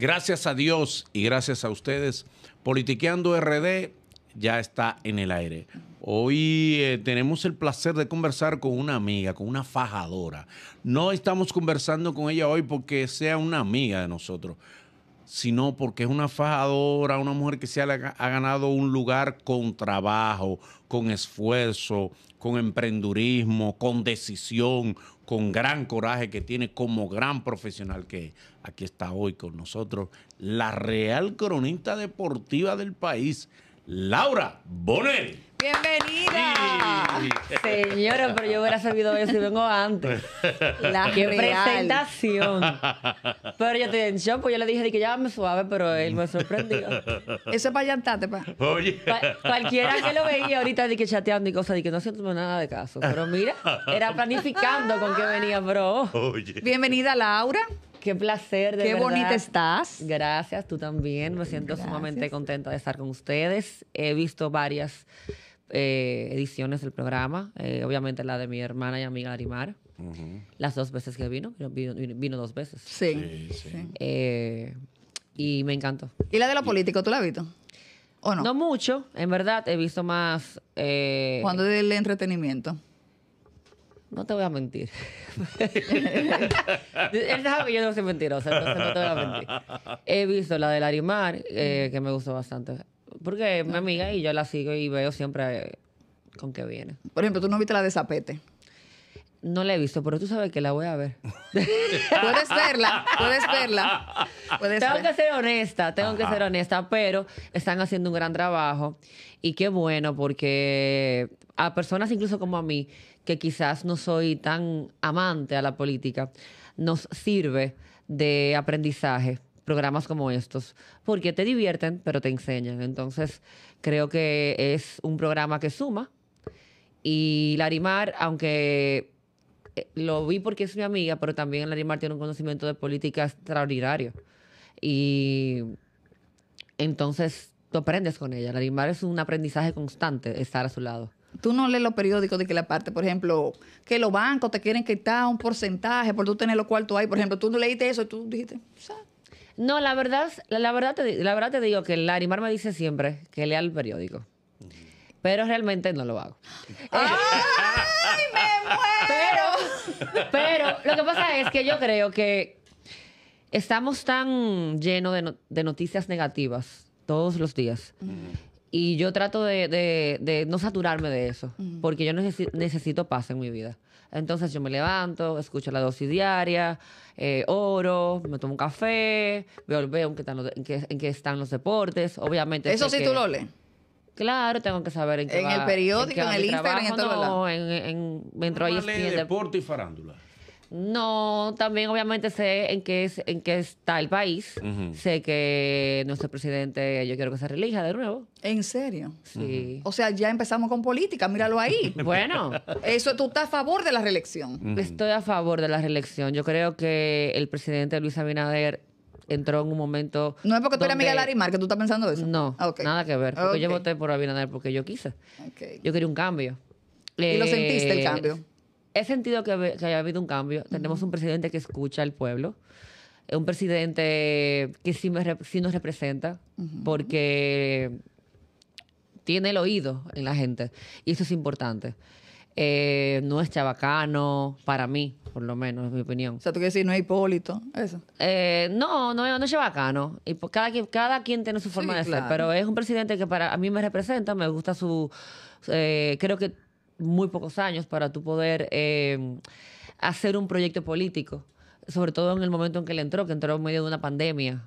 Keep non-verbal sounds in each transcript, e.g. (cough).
Gracias a Dios y gracias a ustedes. Politiqueando RD ya está en el aire. Hoy eh, tenemos el placer de conversar con una amiga, con una fajadora. No estamos conversando con ella hoy porque sea una amiga de nosotros, sino porque es una fajadora, una mujer que se ha, ganado un lugar con trabajo, con esfuerzo, con emprendurismo, con decisión, con gran coraje que tiene como gran profesional que Aquí está hoy con nosotros la real cronista deportiva del país. Laura Bonet. Bienvenida. Señora, pero yo hubiera sabido eso si vengo antes. La presentación. Pero yo te en pues yo le dije que ya me suave, pero él me sorprendió. Eso es para llantarte, pa. Oye. cualquiera que lo veía ahorita de que chateando y cosas, de que no siento nada de caso. Pero mira, era planificando con qué venía, bro. Oye. Bienvenida, Laura. Qué placer, de Qué bonita estás. Gracias, tú también. Me siento sumamente contenta de estar con ustedes. He visto varias eh, ediciones del programa. Eh, obviamente la de mi hermana y amiga Arimar. Las dos veces que vino, vino, dos veces. Sí. Eh, y me encantó. ¿Y la de lo político, tú la has visto? ¿O no? No mucho, en verdad. He visto más... ¿Cuándo del entretenimiento. No te voy a mentir. (laughs) yo no soy mentirosa, entonces no te voy a mentir. He visto la de Larimar, eh, que me gustó bastante. Porque es mi amiga y yo la sigo y veo siempre eh, con qué viene. Por ejemplo, ¿tú no viste la de Zapete? No la he visto, pero tú sabes que la voy a ver. (laughs) puedes verla, puedes verla. tengo que ser honesta, tengo que ser honesta, pero están haciendo un gran trabajo y qué bueno porque a personas incluso como a mí, que quizás no soy tan amante a la política, nos sirve de aprendizaje programas como estos, porque te divierten, pero te enseñan. Entonces, creo que es un programa que suma. Y Larimar, aunque eh, lo vi porque es mi amiga, pero también Larimar tiene un conocimiento de política extraordinario. Y entonces, tú aprendes con ella. Larimar es un aprendizaje constante estar a su lado. Tú no lees los periódicos de que la parte, por ejemplo, que los bancos te quieren quitar un porcentaje por tú tener lo cual tú hay. Por ejemplo, tú no leíste eso y tú dijiste, No, la verdad, la verdad, te, la verdad te digo que Larimar me dice siempre que lea el periódico. Pero realmente no lo hago. (laughs) ¡Ay, me muero! Pero, lo que pasa es que yo creo que estamos tan llenos de, noticias negativas todos los días. Y yo trato de, de, no saturarme de eso, mm. porque yo necesito paz en mi vida. Entonces yo me levanto, escucho la dosis diaria, eh, oro, me tomo un café, veo, en, qué están los, están los deportes. Obviamente. Eso sí tú lo lees. Claro, tengo que saber en qué. En el periódico, en, el Instagram, en todo no, lado. En, e deporte y farándula. No, también obviamente sé en qué, es, en qué está el país. Sé que nuestro presidente, yo quiero que se relija de nuevo. ¿En serio? Sí. O sea, ya empezamos con política, míralo ahí. (laughs) bueno. Eso, tú estás a favor de la reelección. Estoy a favor de la reelección. Yo creo que el presidente Luis Abinader entró en un momento. No es porque tú eres Miguel Larimar que tú estás pensando eso. No, ah, nada que ver. Porque yo voté por Abinader porque yo quise. Okay. Yo quería un cambio. ¿Y lo eh, sentiste el cambio? he sentido que, haya habido un cambio. Tenemos un presidente que escucha al pueblo, eh, un presidente que sí, nos representa, porque tiene el oído en la gente, y eso es importante. Eh, no es chabacano, para mí, por lo menos, es mi opinión. O sea, tú quieres decir, no es Hipólito, eso. Eh, no, no, es chabacano. cada, quien, tiene su forma de ser, pero es un presidente que para mí me representa, me gusta su... creo que muy pocos años para tú poder em, hacer un proyecto político, sobre todo en el momento en que él entró, que entró en medio de una pandemia,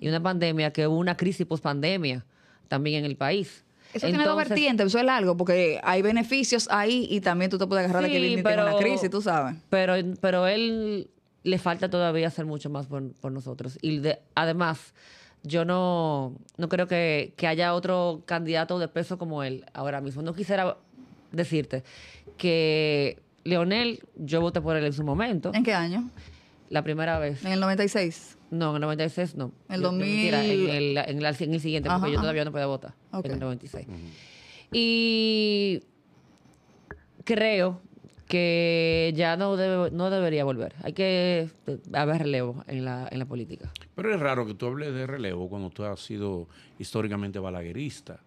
y una pandemia que hubo una crisis post-pandemia también en el país. Eso tiene dos vertientes, eso es largo, porque hay beneficios ahí y también tú te puedes agarrar a de que crisis, tú sabes. Pero, pero él le falta todavía hacer mucho más por, nosotros. Y además, yo no, no creo que, que, haya otro candidato de peso como él ahora mismo. No quisiera decirte que Leonel, yo voté por él en su momento. ¿En qué año? La primera vez. ¿En el 96? No, en el 96 no. ¿En el 2000? en, el, en siguiente, porque yo todavía no podía votar. En el 96. Y creo que ya no, no debería volver. Hay que eh, haber relevo en la, en la política. Pero es raro que tú hables de relevo cuando tú has sido históricamente balaguerista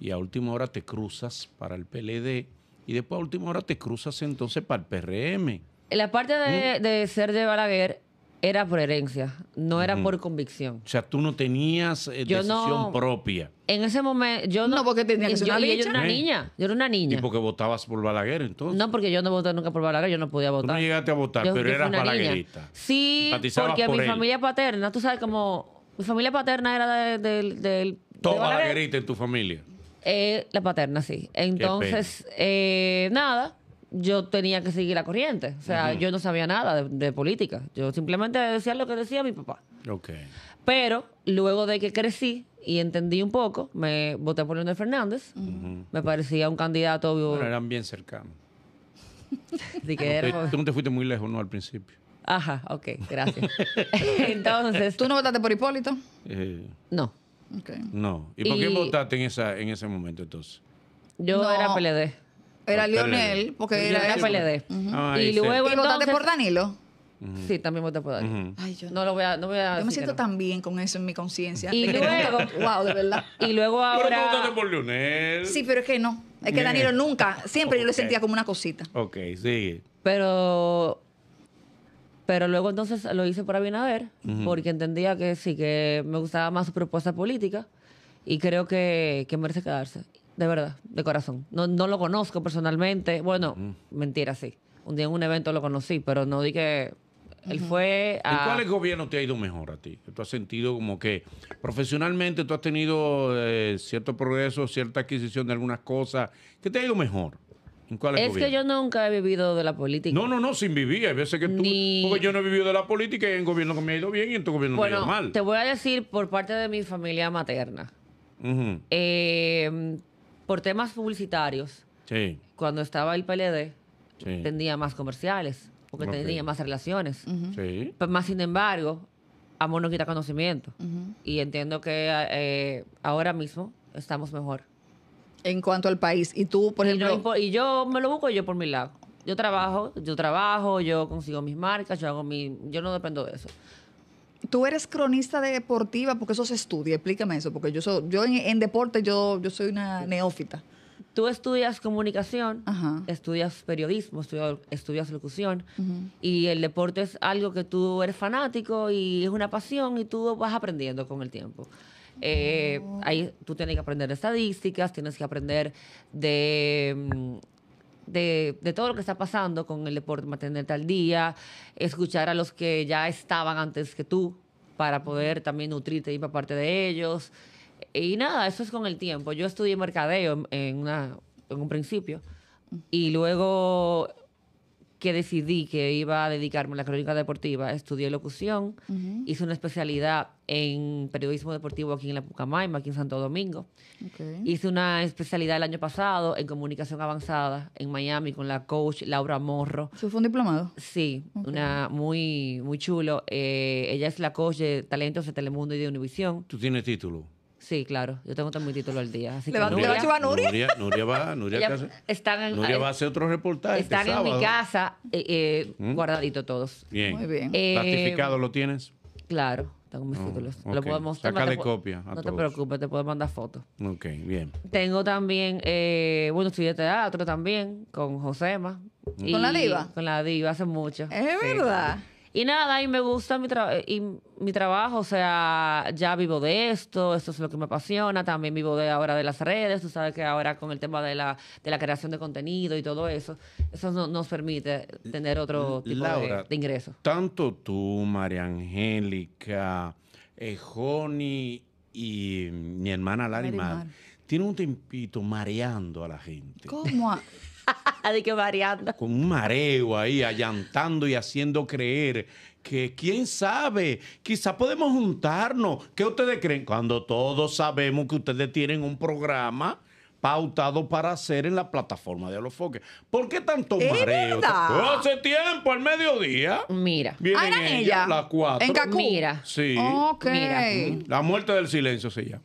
y a última hora te cruzas para el PLD y después a última hora te cruzas entonces para el PRM. La parte mm. de, ser de Balaguer era por herencia, no era por convicción. O sea, tú no tenías eh, decisión propia. En ese momento, yo no. no porque tenía que yo, una, era una niña. Yo era una niña. ¿Y porque votabas por Balaguer entonces? No, porque yo no voté nunca por Balaguer, yo no podía votar. no llegaste a votar, pero eras balaguerita Sí, porque mi familia paterna, tú sabes, como. Mi familia paterna era del. De, Todo balaguerita en tu familia. Eh, la paterna, sí. Entonces, eh, nada, yo tenía que seguir la corriente. O sea, yo no sabía nada de, política. Yo simplemente decía lo que decía mi papá. Pero luego de que crecí y entendí un poco, me voté por Leonel Fernández. Me parecía un candidato. eran bien cercanos. (laughs) que Tú, no te fuiste muy lejos, ¿no? Al principio. Ajá, ok, gracias. (laughs) Entonces, ¿Tú no votaste por Hipólito? Eh. no. No. ¿Y, por qué votaste en, en ese momento entonces? Yo era PLD. Era Lionel, porque era era PLD. Y luego votaste por Danilo? Sí, también voté por Danilo. Ay, yo no. lo voy a, no Yo me siento tan bien con eso en mi conciencia. Y luego- wow, de verdad. (laughs) Y luego votaste por Lionel. Sí, pero es que no. Es que Danilo nunca, siempre yo lo sentía como una cosita. Ok, sí Pero pero luego entonces lo hice por Abinader, porque entendía que sí, que me gustaba más su propuesta política y creo que, que merece quedarse. De verdad, de corazón. No, no lo conozco personalmente. Bueno, mentira, sí. Un día en un evento lo conocí, pero no di que él fue a... ¿En el gobierno te ha ido mejor a ti? ¿Tú has sentido como que profesionalmente tú has tenido eh, cierto progreso, cierta adquisición de algunas cosas? ¿Qué te ha ido mejor? es que yo nunca he vivido de la política. No, no, no, sin vivir. Hay veces que tú. Porque yo no he vivido de la política y en gobierno que me ha ido bien y en tu gobierno me ha ido mal. Te voy a decir por parte de mi familia materna. Eh, por temas publicitarios. Cuando estaba el PLD, tenía más comerciales. Porque tenía más relaciones. más sin embargo, amor no quita conocimiento. Y entiendo que eh, ahora mismo estamos mejor en cuanto al país. Y tú, por ejemplo... Y, y, yo me lo busco yo por mi lado. Yo trabajo, yo trabajo, yo consigo mis marcas, yo hago mi... Yo no dependo de eso. Tú eres cronista de deportiva porque eso se estudia. Explícame eso, porque yo soy, yo en, deporte yo, yo soy una neófita. Tú estudias comunicación, estudias periodismo, estudias, locución y el deporte es algo que tú eres fanático y es una pasión y tú vas aprendiendo con el tiempo. Eh, ahí tú tienes que aprender estadísticas, tienes que aprender mm, de... De, todo lo que está pasando con el deporte, mantenerte al día, escuchar a los que ya estaban antes que tú para poder también nutrirte y para parte de ellos. Y nada, eso es con el tiempo. Yo estudié mercadeo en, una, en un principio y luego que decidí que iba a dedicarme a la crónica deportiva, estudié locución, hice una especialidad en periodismo deportivo aquí en la Pucamaima, aquí en Santo Domingo. Hice una especialidad el año pasado en comunicación avanzada en Miami con la coach Laura Morro. ¿Eso fue un diplomado? Sí, una muy, muy chulo. Eh, ella es la coach de talentos de Telemundo y de Univisión. ¿Tú tienes título? Sí, claro. Yo tengo también mi título al día. te va, Nuria, a Nuria. Nuria, va, Nuria, Nuria va a hacer otro reportaje. este Están en mi casa, eh, eh ¿Mm? guardaditos todos. Bien. Muy bien. Eh, lo tienes? Claro, tengo mis oh, títulos. Lo puedo mostrar. no te copia No te preocupes, te puedo mandar fotos. Ok, bien. Tengo también, eh, bueno, estudié teatro también con Josema. ¿Con la diva? Con la diva hace mucho. Es verdad. Y nada, y me gusta mi, mi trabajo, o sea, ya vivo de esto, esto es lo que me apasiona, también vivo de ahora de las redes, tú sabes que ahora con el tema de la, de la creación de contenido y todo eso, eso no, nos permite tener otro tipo de, ingreso. Tanto tú, María Angélica, eh, y mi hermana Larimar, tiene un tempito mareando a la gente. ¿Cómo? (laughs) (laughs) de que variando. Con un mareo ahí, allantando y haciendo creer que quién sabe, quizá podemos juntarnos. ¿Qué ustedes creen? Cuando todos sabemos que ustedes tienen un programa pautado para hacer en la plataforma de Alofoque. ¿Por qué tanto mareo? Hace tiempo, al mediodía. Mira. Vienen ella, En Cacú. Mira. Sí. La muerte del silencio se sí, llama.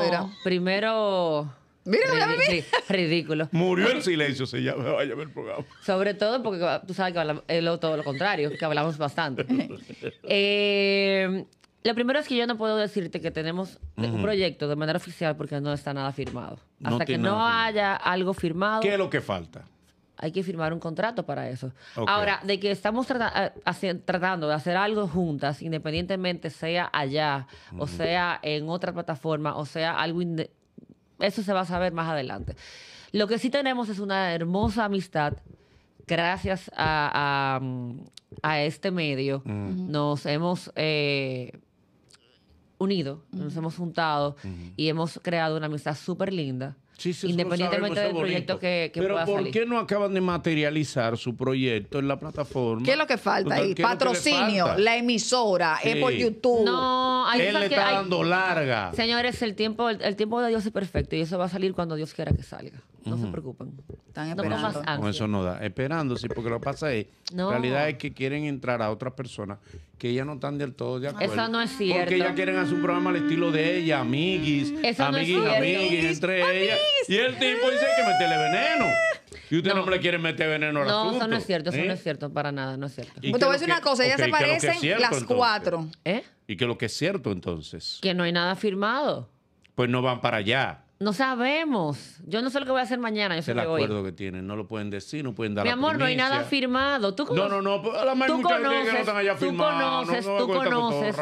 de era. Primero Mira, Ridículo. Murió en (laughs) silencio, se llama, a el programa. Sobre todo porque tú sabes que es todo lo contrario, que hablamos bastante. (laughs) Eh, lo primero es que yo no puedo decirte que tenemos un proyecto de manera oficial porque no está nada firmado. Hasta que no haya algo firmado, ¿Qué es lo que falta? hay que firmar un contrato para eso. Ahora, de que estamos eh, tratando de hacer algo juntas, independientemente sea allá, o sea en otra plataforma, o sea algo eso se va a saber más adelante. Lo que sí tenemos es una hermosa amistad. Gracias a, este medio nos hemos eh, unido, nos hemos juntado y hemos creado una amistad súper linda independientemente pues, del proyecto que, que Pero ¿por qué no acaban de materializar su proyecto en la plataforma? ¿Qué es lo que falta ahí? Patrocinio, la emisora, por YouTube. No, hay Él le está dando larga. Señores, el tiempo, el tiempo de Dios es perfecto y eso va a salir cuando Dios quiera que salga. No se preocupen. Están esperando. No con, eso no da. Esperando, sí, porque lo que pasa es, no. la realidad es que quieren entrar a otras personas que ellas no están del todo de acuerdo. Eso no es cierto. Porque ellas quieren hacer un programa al estilo de ella, amiguis, eso amiguis, amiguis, entre ellas. Y el tipo dice que metele veneno. Y usted no, le quiere meter veneno al No, eso no es cierto, eso no ¿eh? es cierto, para nada, no es cierto. Te voy a decir una cosa, ellas se parecen las cuatro. ¿Eh? Y que lo que es cierto entonces. Que no hay nada firmado. Pues no van para allá. No sabemos. Yo no sé lo que voy a hacer mañana. Yo sé el acuerdo que tienen. No lo pueden decir, no pueden dar. Mi amor, no hay nada firmado. ¿Tú no, no, no. tú conoces, no están allá Tú conoces, tú conoces.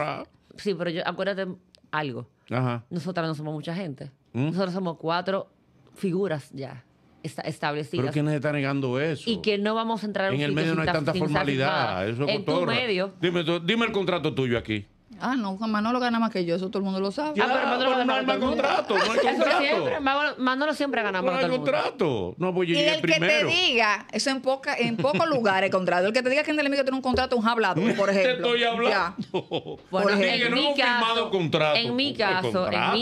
Sí, pero yo, acuérdate algo. Ajá. Nosotras no somos mucha gente. ¿Mm? Nosotros somos cuatro figuras ya establecidas. Pero ¿quién nos está negando eso? Y que no vamos a entrar en, en el medio no hay tanta formalidad. Eso en tu medio. Dime, dime el contrato tuyo aquí. Ah, no, Manolo gana más que yo, eso todo el mundo lo sabe. Ya, ah, pero Manolo gana más contrato, no hay contrato. siempre, Manolo, siempre gana más. No hay contrato. No, pues yo y el que te diga, eso en, poca, en pocos (laughs) lugares, contrato. El que te diga que en el enemigo tiene un contrato, un hablado por ejemplo. Te estoy hablando. Por ejemplo. En, en, mi caso, en mi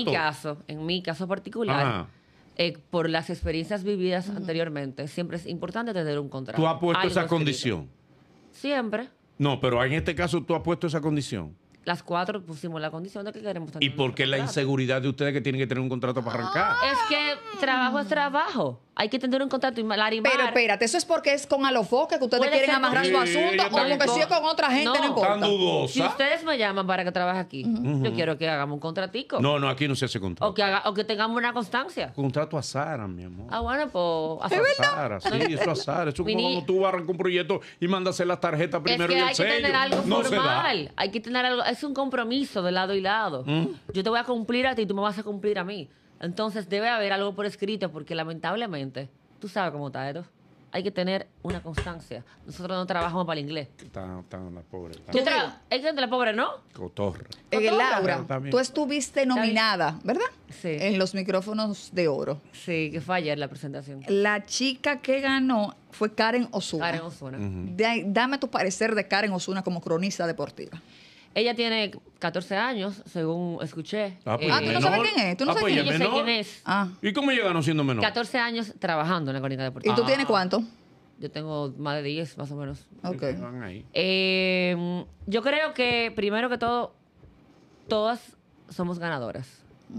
caso, en mi caso, particular. Eh, por las experiencias vividas anteriormente, siempre es importante tener un contrato. ¿Tú has puesto esa condición? Siempre. No, pero en este caso tú has puesto esa condición. Las cuatro pusimos la condición de que queremos tener ¿Y por qué la inseguridad de ustedes que tienen que tener un contrato para arrancar? Es que trabajo es trabajo hay que tener un contrato. Y Larimar. Pero espérate, eso es porque es con Alofoque que ustedes quieren amarrar su asunto o porque si con otra gente, no, importa. Si ustedes me llaman para que trabaje aquí, yo quiero que hagamos un contratico. No, no, aquí no se hace contrato. O que, haga, o que tengamos una constancia. Contrato a Sara, mi amor. Ah, bueno, pues. ¿Es verdad? Sara, sí, eso a Sara. Eso como cuando tú con un proyecto y mandas las tarjetas primero es que y el hay Que tener algo formal. Hay que tener algo. Es un compromiso de lado y lado. Mm. Yo te voy a cumplir a ti y tú me vas a cumplir a mí. Entonces debe haber algo por escrito porque lamentablemente, tú sabes cómo está esto. Hay que tener una constancia. Nosotros no trabajamos para el inglés. Están las pobres. Tú es las ¿no? Cotorra. ¿El Laura, tú estuviste nominada, ¿verdad? Sí. En los micrófonos de oro. Sí, que falla ayer la presentación. La chica que ganó fue Karen Osuna. Karen Osuna. dame tu parecer de Karen Osuna como cronista deportiva. Ella tiene 14 años, según escuché. Ah, pues, eh, ah ¿tú no sabes quién es? ¿Tú no ah, pues, quién, sé quién es? Ah. ¿Y cómo llegaron siendo menor? 14 años trabajando en la crónica deportiva. ¿Y tú tienes cuánto? Yo tengo más de 10, más o menos. Ok. Em, yo creo que, primero que todo, todas somos ganadoras.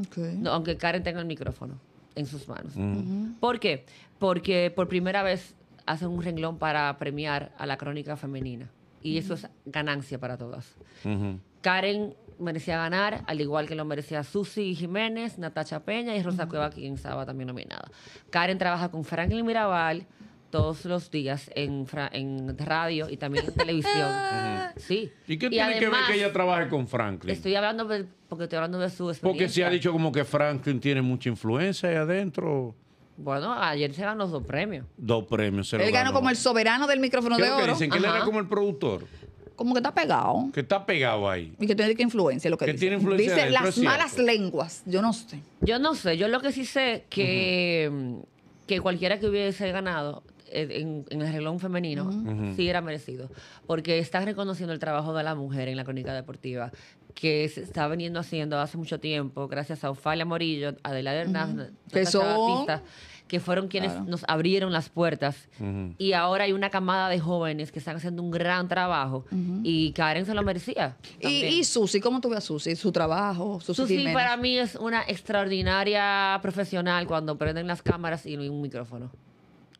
Okay. aunque Karen tenga el micrófono en sus manos. Mm. ¿Por qué? Porque por primera vez hacen un renglón para premiar a la crónica femenina y eso es ganancia para todas. Karen merecía ganar, al igual que lo merecía Susi Jiménez, Natacha Peña y Rosa Cueva, quien estaba también nominada. Karen trabaja con Franklin Mirabal todos los días en, en radio y también en televisión. (laughs) ¿Y qué tiene que ver que ella trabaje con Franklin? Estoy hablando porque estoy hablando de su experiencia. Porque se ha dicho como que Franklin tiene mucha influencia ahí adentro. Bueno, ayer se ganó dos premios. Dos premios. Se Él ganó, como el soberano del micrófono de oro. Que dicen que él era como el productor. Como que está pegado. Que está pegado ahí. Y que tiene que influencia, lo que, que Tiene influencia dice las malas lenguas. Yo no sé. Yo no sé. Yo lo que sí sé que, que cualquiera que hubiese ganado en, el reloj femenino sí era merecido. Porque está reconociendo el trabajo de la mujer en la crónica deportiva que se está veniendo haciendo hace mucho tiempo, gracias a Ofalia Morillo, Adelaide Hernández, que son que fueron quienes nos abrieron las puertas. Y ahora hay una camada de jóvenes que están haciendo un gran trabajo y Karen se lo merecía. Y, y, Susi, ¿cómo tú ves a Susi? Su trabajo, Susi. para mí es una extraordinaria profesional cuando prenden las cámaras y un micrófono.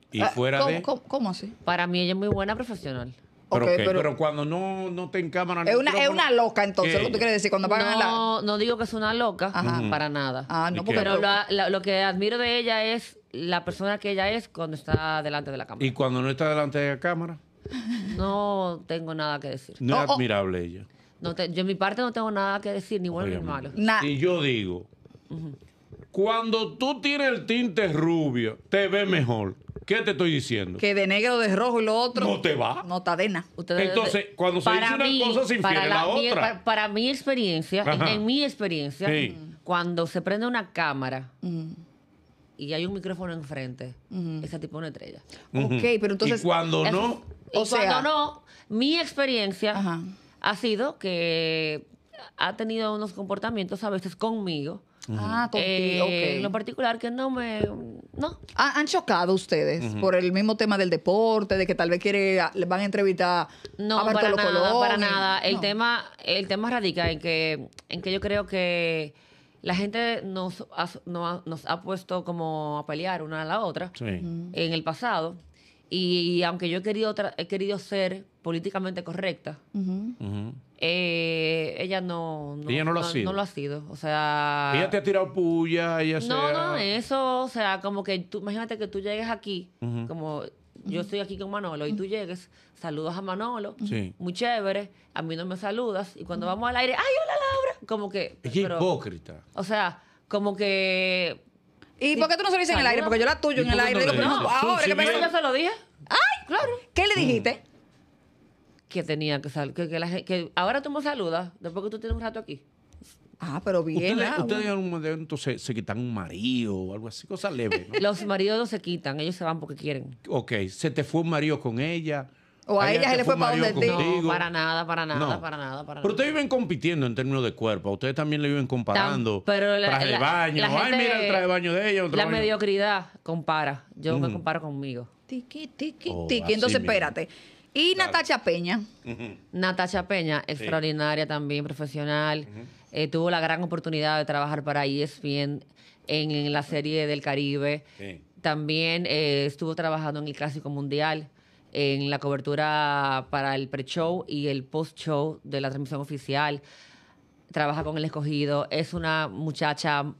Ah, ¿Y fuera de...? ¿cómo, ¿Cómo así? Para mí ella es muy buena profesional. Pero, cuando no, no te encámaran. Es una, es una loca, entonces, ¿qué? tú quieres decir. Cuando pagan no, no digo que es una loca, para nada. Ah, pero lo, que admiro de ella es la persona que ella es cuando está delante de la cámara. ¿Y cuando no está delante de la cámara? No tengo nada que decir. No es oh, oh. admirable ella. No yo en mi parte no tengo nada que decir, ni bueno ni malo. nada y yo digo, cuando tú tienes el tinte rubio, te ve mejor. ¿Qué te estoy diciendo? Que de negro, de rojo y lo otro. No te va. No te adena. Entonces, cuando se dice una cosa, se para la, otra. Mi, para, experiencia, en, mi experiencia, cuando se prende una cámara. Mm y hay un micrófono enfrente, ese tipo de estrella. Ok, pero entonces. Y cuando no. O sea, cuando no, mi experiencia ha sido que ha tenido unos comportamientos a veces conmigo. Ah, contigo, eh, En lo particular que no me... No. ¿Han chocado ustedes por el mismo tema del deporte, de que tal vez quiere, ah, le van a entrevistar no, a para nada, para nada. El, tema, el tema radica en que, en que yo creo que la gente nos ha, nos, ha puesto como a pelear una a la otra en el pasado. Y, aunque yo he querido, he querido ser políticamente correcta, eh, ella no, lo ha sido. O sea. Ella te ha tirado puya, ella No, no, eso, o sea, como que tú, imagínate que tú llegues aquí, como yo estoy aquí con Manolo y tú llegues, saludas a Manolo, muy chévere, a mí no me saludas, y cuando vamos al aire, ¡ay, hola, como que. Es hipócrita. O sea, como que. ¿Y por qué tú no se lo dices en el aire? Porque yo la tuyo en el aire. no, ahora que pensé. Yo se lo dije. ¡Ay! Claro. ¿Qué le dijiste? Mm. Que tenía que salir. Que, que, que ahora tú me saludas después que tú tienes un rato aquí. Ah, pero bien. Ustedes, en un momento se, se, quitan un marido o algo así, cosas leves. Los maridos no se quitan, ellos se van porque quieren. Ok, se te fue un marido con ella. O a ella, se le fue para donde No, para nada, para nada, para nada, para Pero ustedes viven compitiendo en términos de cuerpo. Ustedes también le viven comparando. pero la, baño. Ay, mira el baño de ella. la mediocridad compara. Yo me mm. comparo conmigo. Tiki, tiki, oh, tiki. Entonces, espérate. Y Natacha Peña. Natasha Natacha Peña, extraordinaria también, profesional. Eh, tuvo la gran oportunidad de trabajar para ESPN en, la serie del Caribe. También eh, estuvo trabajando en el Clásico Mundial en la cobertura para el pre-show y el post-show de la transmisión oficial. Trabaja con el escogido. Es una muchacha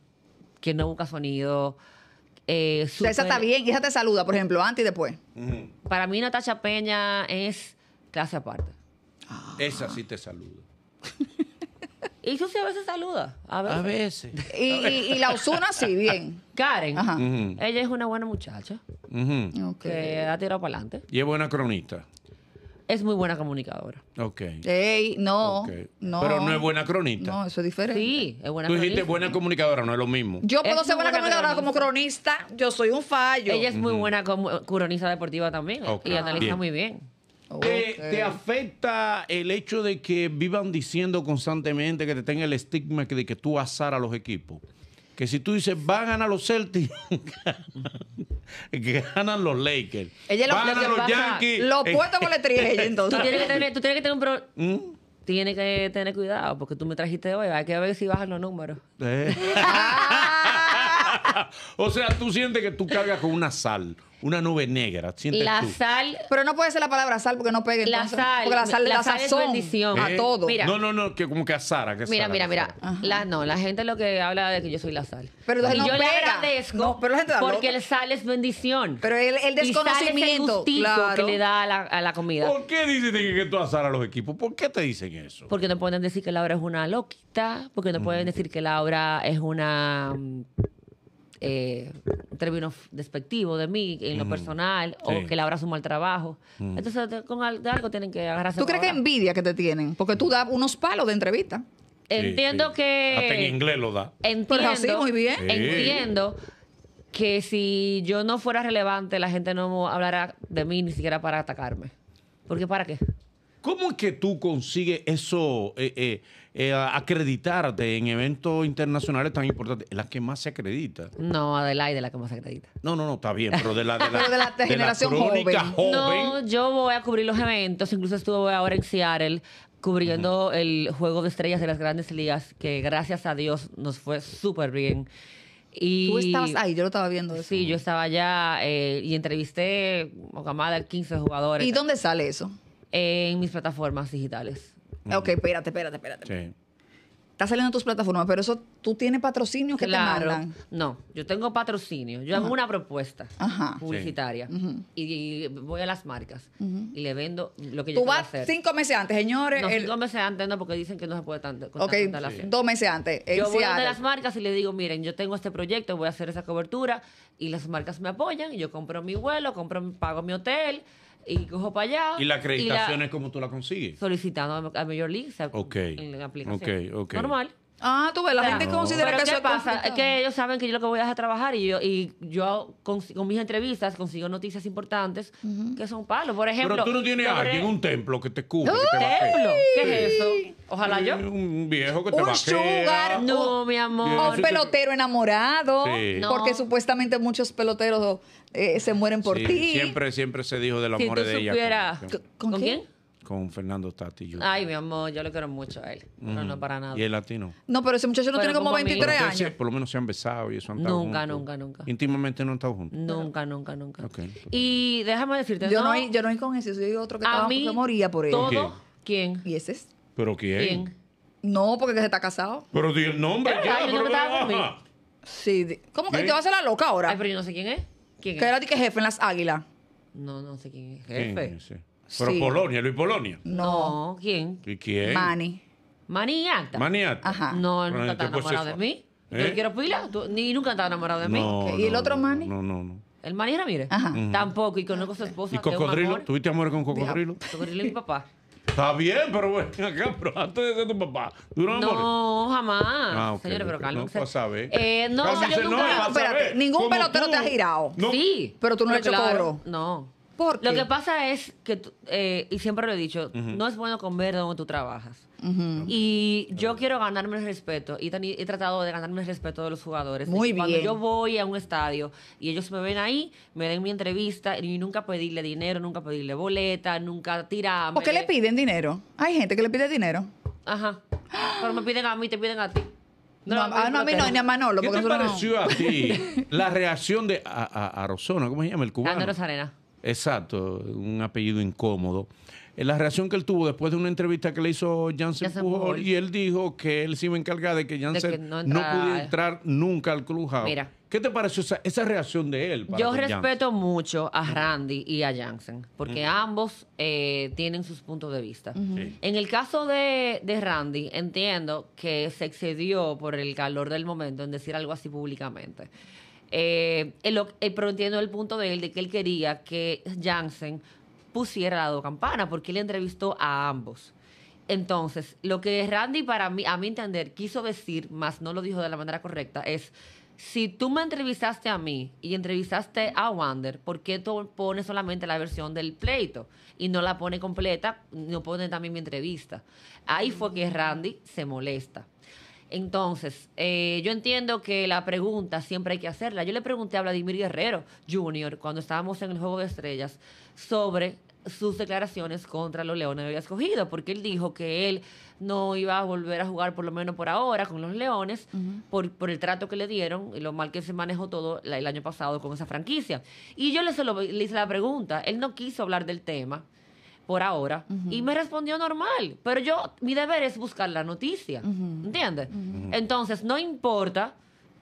que no busca sonido. Eh, esa está bien, esa te saluda, por ejemplo, antes y después. Para mí, Natacha Peña es clase aparte. Esa sí te saluda. (laughs) Y Susi a veces saluda. A veces. Y, la Osuna sí, bien. Karen, ella es una buena muchacha que ha tirado para adelante. Y es buena cronista. Es muy buena comunicadora. Ok. Ey, no, Pero no es buena cronista. No, eso es diferente. Sí, es buena Tú dijiste buena comunicadora, no es lo mismo. Yo puedo ser buena comunicadora como cronista. Yo soy un fallo. Ella es muy buena como- cronista deportiva también y analiza muy bien. Eh, ¿Te, afecta el hecho de que vivan diciendo constantemente que te tenga el estigma de que tú asar a los equipos? Que si tú dices, van a ganar los Celtics, (laughs) ganan los Lakers. van a los Yankees. Lo puesto con el (laughs) entonces. tú, tienes que tener, cuidado porque tú me trajiste hoy. Hay que ver si bajan los números. Eh. (laughs) o sea, tú sientes que tú cargas con una sal una nube negra. la sal. Pero no puede ser la palabra sal porque no pegue. La entonces, sal. Porque la sal la, la sal es bendición. A eh, todo. no, no, no, que como que a Sara. mira, mira, mira, La, no, la gente lo que habla de que yo soy la sal. Pero entonces y yo le agradezco la porque el sal es bendición. Pero el, el desconocimiento sal es el claro. que le da a la, a la, comida. ¿Por qué dicen que tú a Sara los equipos? ¿Por qué te dicen eso? Porque no pueden decir que Laura es una loquita, porque no pueden mm. decir que Laura es una mm, eh, términos despectivos de mí en lo personal o que le abrazo un mal trabajo. Mm. Entonces, con algo tienen que agarrarse. ¿Tú crees que envidia que te tienen? Porque tú das unos palos de entrevista. Entiendo que. Hasta en inglés lo da. Entiendo. muy bien. Entiendo que si yo no fuera relevante, la gente no hablará de mí ni siquiera para atacarme. Porque ¿para qué? ¿Cómo es que tú consigues eso? Eh, eh, eh, acreditarte en eventos internacionales tan importantes. La que más se acredita. No, Adelaide, la que más se acredita. No, no, no, está bien, pero de la, de (laughs) la, de la generación joven. No, yo voy a cubrir los eventos. Incluso estuve ahora en Seattle cubriendo el juego de estrellas de las grandes ligas, que gracias a Dios nos fue súper bien. Y, Tú estabas ahí, yo lo estaba viendo. Eso. Sí, yo estaba allá eh, y entrevisté a más de 15 jugadores. ¿Y dónde sale eso? en mis plataformas digitales. Ok, espérate, espérate, espérate. Está saliendo tus plataformas, pero eso tú tienes patrocinio que te mandan. No, yo tengo patrocinio. Yo hago una propuesta publicitaria y, voy a las marcas y le vendo lo que yo Tú vas cinco meses antes, señores. No, meses antes no, porque dicen que no se puede tanto. ok, dos meses antes. Yo voy a las marcas y le digo, miren, yo tengo este proyecto, voy a hacer esa cobertura y las marcas me apoyan y yo compro mi vuelo, compro, pago mi hotel y cojo para allá. ¿Y la acreditación es como tú la consigues? Solicitando a Major League, o en la aplicación. Normal. Ah, tú ves, la gente considera que pasa? Es que ellos saben que yo lo que voy a, es trabajar y yo, y yo con, mis entrevistas consigo noticias importantes que son palos. Por ejemplo. Pero tú no tienes a alguien, un templo que te cubre. Un ¿Templo? ¿Qué es eso? Ojalá yo. Un viejo que te va sugar. No, mi amor. Un pelotero enamorado. Porque supuestamente muchos peloteros eh, se mueren por ti. Siempre, siempre se dijo del amor de ella. Con, ¿Con quién? con Fernando Tati. Yo. Ay, mi amor, yo le quiero mucho a él. No, no, para nada. Y el latino. No, pero ese muchacho no tiene como 23 años. por lo menos se han besado y eso han estado Nunca, nunca, nunca. Íntimamente no han estado juntos. Nunca, nunca, nunca. Okay. Y déjame decirte. Yo no, hay, yo no con ese, soy otro que, estaba, mí, que moría por él. ¿Todo? ¿Quién? ¿Y ese ¿Pero quién? ¿Quién? No, porque se está casado. Pero di el nombre. ya, yo pero, no estaba Sí. ¿Cómo que te va a hacer la loca ahora? Ay, pero yo no sé quién es. ¿Quién que era que jefe en las águilas. No, no sé quién es. Jefe. Pero Polonia, Luis Polonia. No. ¿Quién? ¿Y quién? Manny. Manny Acta. Manny Acta. Ajá. No, él nunca está enamorado de mí. ¿Eh? Yo quiero pila. Tú, ni nunca está enamorado de mí. ¿Y el otro Manny? No, no, no. ¿El Manny Ramírez? Ajá. Tampoco. Y conozco a su esposa. ¿Y Cocodrilo? ¿Tuviste amor con Cocodrilo? Cocodrilo y papá. Está bien, pero bueno, (laughs) acá, pero antes de ser tu papá, ¿duró No, amores? jamás. Ah, Señores, pero calma. No, vas pues, a Eh, no, yo nunca... No, pues, espérate, ningún pelotero te ha girado. Sí. Pero tú no le echó cobro. No. Lo que pasa es que, eh, y siempre lo he dicho, no es bueno comer donde tú trabajas. Y yo quiero ganarme el respeto y he tratado de ganarme el respeto de los jugadores. Muy Cuando yo voy a un estadio y ellos me ven ahí, me den mi entrevista y nunca pedirle dinero, nunca pedirle boleta, nunca tirarme. ¿Por qué le piden dinero? Hay gente que le pide dinero. Ajá. Pero me piden a mí, te piden a ti. No, a, mí ah, no, ni a Manolo. ¿Qué te pareció a ti la reacción de a, ¿Cómo se llama el cubano? Andrés Arena. Exacto, un apellido incómodo. Eh, la reacción que él tuvo después de una entrevista que le hizo Jansen Pujol, y él dijo que él se iba a encargar de que Janssen no, entra... entrar nunca al club. Mira. ¿Qué te pareció esa, reacción de él? Yo respeto mucho a Randy y a Jansen, porque ambos eh, tienen sus puntos de vista. En el caso de Randy, entiendo que se excedió por el calor del momento en decir algo así públicamente. Eh, el, eh, pero entiendo el punto de él, de que él quería que Jansen pusiera la dos campana, porque él entrevistó a ambos. Entonces, lo que Randy, para mí, a mi entender, quiso decir, más no lo dijo de la manera correcta, es: si tú me entrevistaste a mí y entrevistaste a Wander, ¿por qué tú pones solamente la versión del pleito y no la pone completa? No pone también mi entrevista. Ahí fue que Randy se molesta. Entonces, eh, yo entiendo que la pregunta siempre hay que hacerla. Yo le pregunté a Vladimir Guerrero Jr. cuando estábamos en el Juego de Estrellas sobre sus declaraciones contra los Leones de había escogido, porque él dijo que él no iba a volver a jugar, por lo menos por ahora, con los Leones, por, el trato que le dieron y lo mal que se manejó todo el año pasado con esa franquicia. Y yo le hice la pregunta, él no quiso hablar del tema por ahora. Y me respondió normal. Pero yo, mi deber es buscar la noticia. ¿Entiendes? Entonces, no importa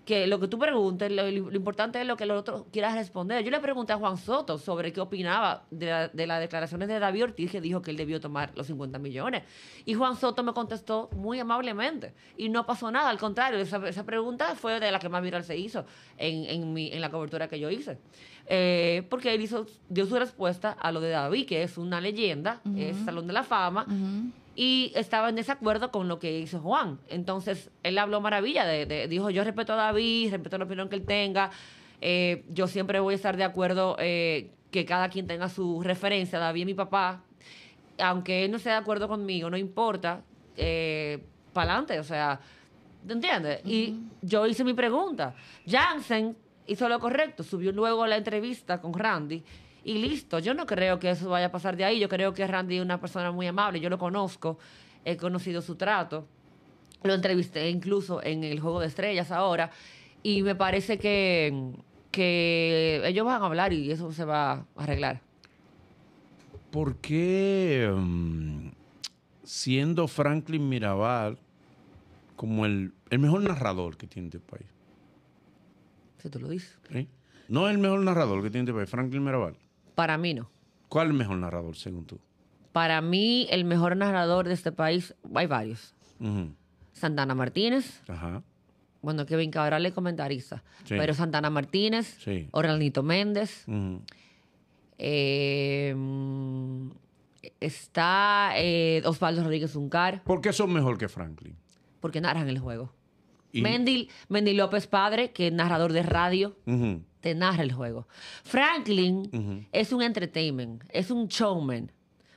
que lo que tú preguntes, lo, importante es lo que el otro quieras responder. Yo le pregunté a Juan Soto sobre qué opinaba de, las declaraciones de David Ortiz, que dijo que él debió tomar los 50 millones. Y Juan Soto me contestó muy amablemente. Y no pasó nada, al contrario, esa, pregunta fue de la que más viral se hizo en, la cobertura que yo hice. Eh, porque él hizo, dio su respuesta a lo de David, que es una leyenda, es Salón de la Fama y estaba en desacuerdo con lo que hizo Juan. Entonces, él habló maravilla, de, dijo, yo respeto a David, respeto la opinión que él tenga, eh, yo siempre voy a estar de acuerdo eh, que cada quien tenga su referencia, David es mi papá, aunque él no esté de acuerdo conmigo, no importa, eh, para adelante, o sea, ¿te entiendes? Y yo hice mi pregunta. Jansen hizo lo correcto, subió luego la entrevista con Randy y listo. Yo no creo que eso vaya a pasar de ahí. Yo creo que Randy es una persona muy amable, yo lo conozco, he conocido su trato. Lo entrevisté incluso en el Juego de Estrellas ahora y me parece que, ellos van a hablar y eso se va a arreglar. ¿Por qué, mm, siendo Franklin Mirabal como el, el mejor narrador que tiene este país? Se te lo dice. No el mejor narrador que tiene este país, Franklin Mirabal. Para mí no. ¿Cuál es el mejor narrador, según tú? Para mí, el mejor narrador de este país, hay varios. Santana Martínez. Ajá. Bueno, Kevin Cabral es comentarista. Pero Santana Martínez. Sí. Méndez. Em, está eh, Osvaldo Rodríguez Uncar. ¿Por qué son mejor que Franklin? Porque narran el juego. Mendy, López Padre, que es narrador de radio, te narra el juego. Franklin es un entertainment, es un showman.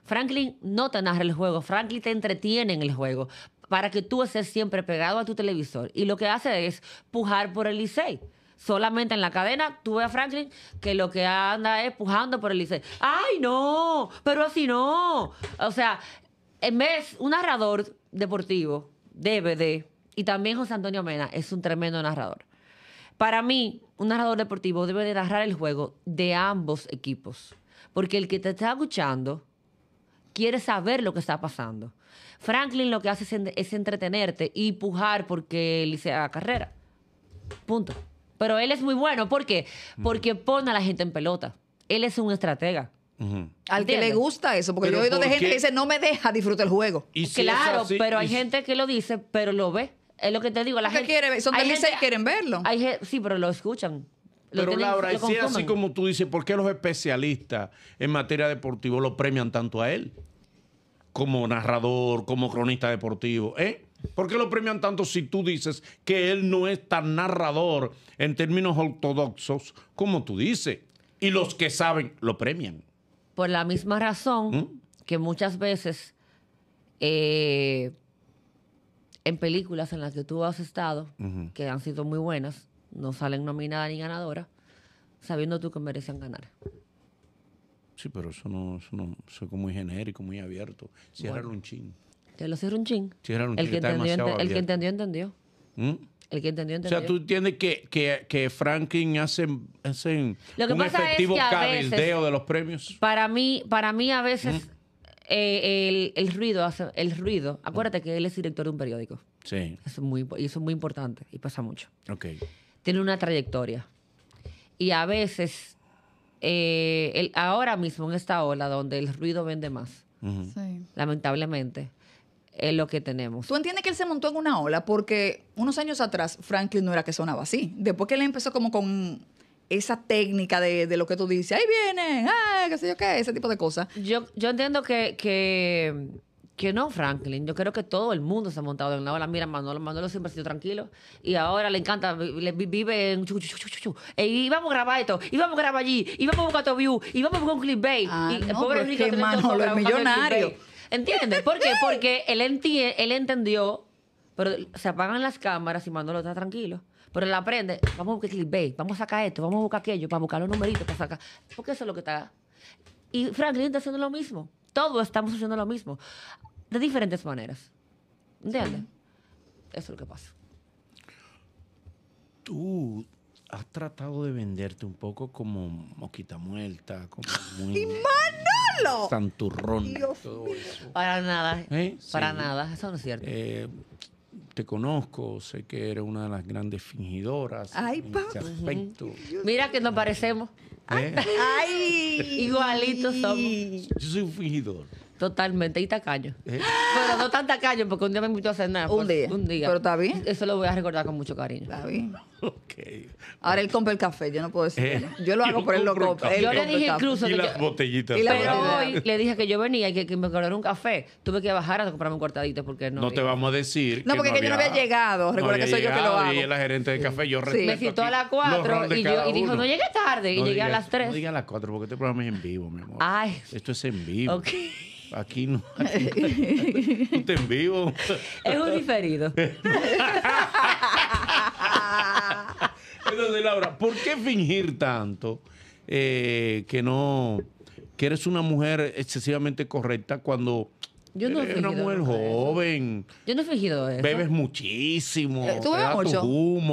Franklin no te narra el juego, Franklin te entretiene en el juego para que tú estés siempre pegado a tu televisor. Y lo que hace es pujar por el Licey. Solamente en la cadena, tú ves a Franklin que lo que anda es pujando por el Licey. ¡Ay, no! Pero así no. O sea, en vez, un narrador deportivo debe de y también José Antonio Mena es un tremendo narrador. Para mí, un narrador deportivo debe de narrar el juego de ambos equipos. Porque el que te está escuchando quiere saber lo que está pasando. Franklin lo que hace es, entretenerte y pujar porque él se haga carrera. Punto. Pero él es muy bueno. ¿Por qué? Porque pone a la gente en pelota. Él es un estratega. Al que le gusta eso, porque yo he oído de gente que dice no me deja disfrutar el juego. claro, pero hay gente que lo dice, pero lo ve es lo que te digo, la gente... Quiere, son de y quieren verlo. Hay, sí, pero lo escuchan. pero Laura, si es así como tú dices, ¿por qué los especialistas en materia deportiva lo premian tanto a él? Como narrador, como cronista deportivo, ¿eh? ¿Por qué lo premian tanto si tú dices que él no es tan narrador en términos ortodoxos como tú dices? Y los que saben lo premian. Por la misma razón ¿Mm? que muchas veces eh, en películas en las que tú has estado, que han sido muy buenas, no salen nominadas ni ganadoras, sabiendo tú que merecen ganar. Sí, pero eso no, eso es muy genérico, muy abierto. Cierra un chin. Que lo cierra un chin. Cierra un chin. ¿Mm? El que, entendió, el que entendió, entendió. El que entendió, entendió. O sea, tú entiendes que, Franklin hacen un efectivo cabildeo de los premios. Para mí, para mí a veces ¿Mm? Eh, el, ruido, el ruido. Acuérdate que él es director de un periódico. Sí. es muy, y eso es muy importante y pasa mucho. Ok. Tiene una trayectoria. Y a veces, eh, el, ahora mismo en esta ola donde el ruido vende más, lamentablemente, es lo que tenemos. ¿Tú entiendes que él se montó en una ola? Porque unos años atrás Franklin no era que sonaba así. Después que él empezó como con esa técnica de, de, lo que tú dices, ahí viene, ah, qué sé yo qué, ese tipo de cosas. Yo, yo entiendo que, que, no, Franklin. Yo creo que todo el mundo se ha montado en la ola. Mira, Manolo, Manolo siempre ha sido tranquilo y ahora le encanta, vive en y vamos a grabar esto, y vamos a grabar allí, y vamos a buscar tu view, y vamos a buscar un clickbait. Ah, y, el pobre Enrique millonario. ¿Entiendes? ¿Por qué? Porque él, él entendió, pero se apagan las cámaras y Manolo está tranquilo. Pero él aprende, vamos a buscar clickbait, vamos a sacar esto, vamos a buscar aquello, para buscar los numeritos, para sacar. Porque eso es lo que está. Y Franklin está haciendo lo mismo. Todos estamos haciendo lo mismo. De diferentes maneras. ¿Entiendes? Eso es lo que pasa. Tú has tratado de venderte un poco como moquita muerta, como muy. ¡Manolo! Santurrón. Dios Para nada. ¿Eh? Para nada. Eso no es cierto. Eh, conozco, sé que eres una de las grandes fingidoras Ay, en Mira que nos parecemos. ¿Eh? (laughs) Ay, igualitos somos. Yo soy un fingidor. Totalmente, y tacaño. Eh. Pero no tan tacaño, porque un día me invito a cenar. Un día. Un día. Pero está bien. Eso lo voy a recordar con mucho cariño. Está bien. (laughs) Ok Ahora él compra el café, yo no puedo decir. Eh. yo lo hago por él, lo compra. Yo le dije incluso. Y que las botellitas. Y pero hoy le dije que yo venía y que, me cobraron un café. Tuve que bajar a comprarme un cortadito porque no. No te vamos a decir. No, porque que, yo no había llegado. Recuerda que soy yo que lo hago. Y es la gerente del café. Yo sí. Me citó a las 4 y, yo, y dijo, no llegué tarde. y llegué a las 3. No llegué a las 4 porque este programa es en vivo, mi amor. Ay. Esto es en vivo. Ok. Aquí no. (laughs) en vivo. Es un diferido. Entonces, Laura, ¿por qué fingir tanto eh, que no, que eres una mujer excesivamente correcta cuando yo no Eres una mujer joven. Yo no he fingido eso. Bebes muchísimo. Eh, tú mucho.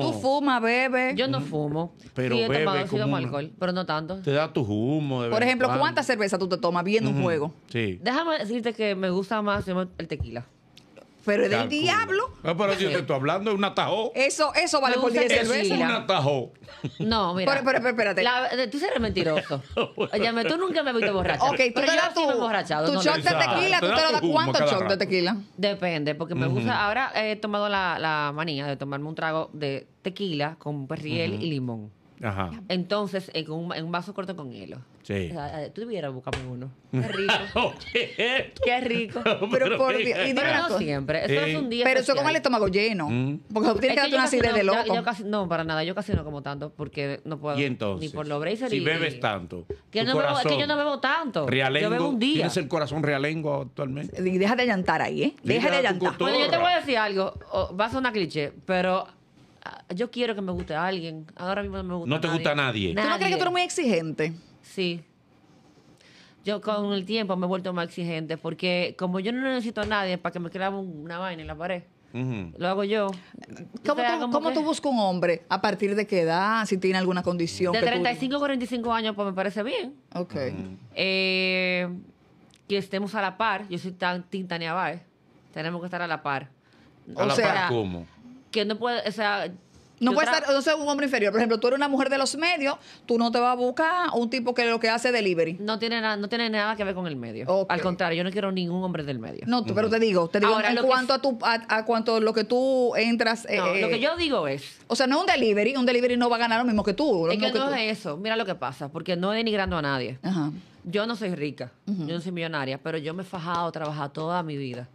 Tú fumas, bebes. Yo no fumo. Pero he tomado, alcohol, pero no tanto. Te da tu humo. Por ejemplo, ¿cuántas cervezas tú te tomas viendo un juego? Sí. Déjame decirte que me gusta más el tequila pero es del diablo. No, pero yo te estoy hablando, es un atajo. Eso, eso vale por 10 cervezas. Es un atajo. No, (laughs) mira. Pero, pero, pero espérate. La, eh, tú eres mentiroso. (laughs) Oye, tú nunca me has visto borracho. Ok, pero te das tu, emborrachado. Tu no de tequila, ¿tú te lo das cuánto shot de tequila? Depende, porque me gusta. Ahora eh, he tomado la, la manía de tomarme un trago de tequila con perriel y limón. Ajá. Entonces, en un, en un vaso corto con hielo. Sí. Eh, tú debieras buscarme uno. Qué rico. (laughs) (laughs) Qué rico. Pero, por Dios. no siempre. Eso es un día. Pero eso como el estómago lleno. Mm. Porque tú tienes que darte una serie de loco. no, para nada. Yo casi no como tanto porque no puedo. Y entonces, Ni por lo bracer si bebes tanto, Que, es que yo no bebo tanto. realengo, yo bebo un día. ¿Tienes el corazón realengo actualmente? Y deja de llantar ahí, ¿eh? Deja de llantar. Bueno, yo te voy a decir algo. va a una cliché, pero ah, yo quiero que me guste a alguien. Ahora mismo no me gusta ¿No te gusta nadie? ¿Tú no crees que tú eres muy exigente? Sí. Yo con el tiempo me he vuelto más exigente porque como yo no necesito a nadie para que me quede una vaina en la pared, lo hago yo. ¿Cómo, tú, buscas un hombre? ¿A partir de qué edad? Si tiene alguna condición. De 35 a 45 años, pues me parece bien. Ok. Eh, que estemos a la par. Yo soy tan tintaneaba. Tenemos que estar a la par. O, sea, ¿cómo? Que no puede, o sea, no puede ser, no un hombre inferior. Por ejemplo, tú eres una mujer de los medios, tú no te vas a buscar un tipo que lo que hace delivery. No tiene nada, no tiene nada que ver con el medio. Al contrario, yo no quiero ningún hombre del medio. No, pero te digo, te digo Ahora, en cuanto a tu a, cuanto lo que tú entras. Eh, lo que yo digo es. O sea, no es un delivery, un delivery no va a ganar lo mismo que tú. Es que, que no es eso. Mira lo que pasa, porque no denigrando a nadie. Yo no soy rica, yo no soy millonaria, pero yo me he fajado, trabajar toda mi vida.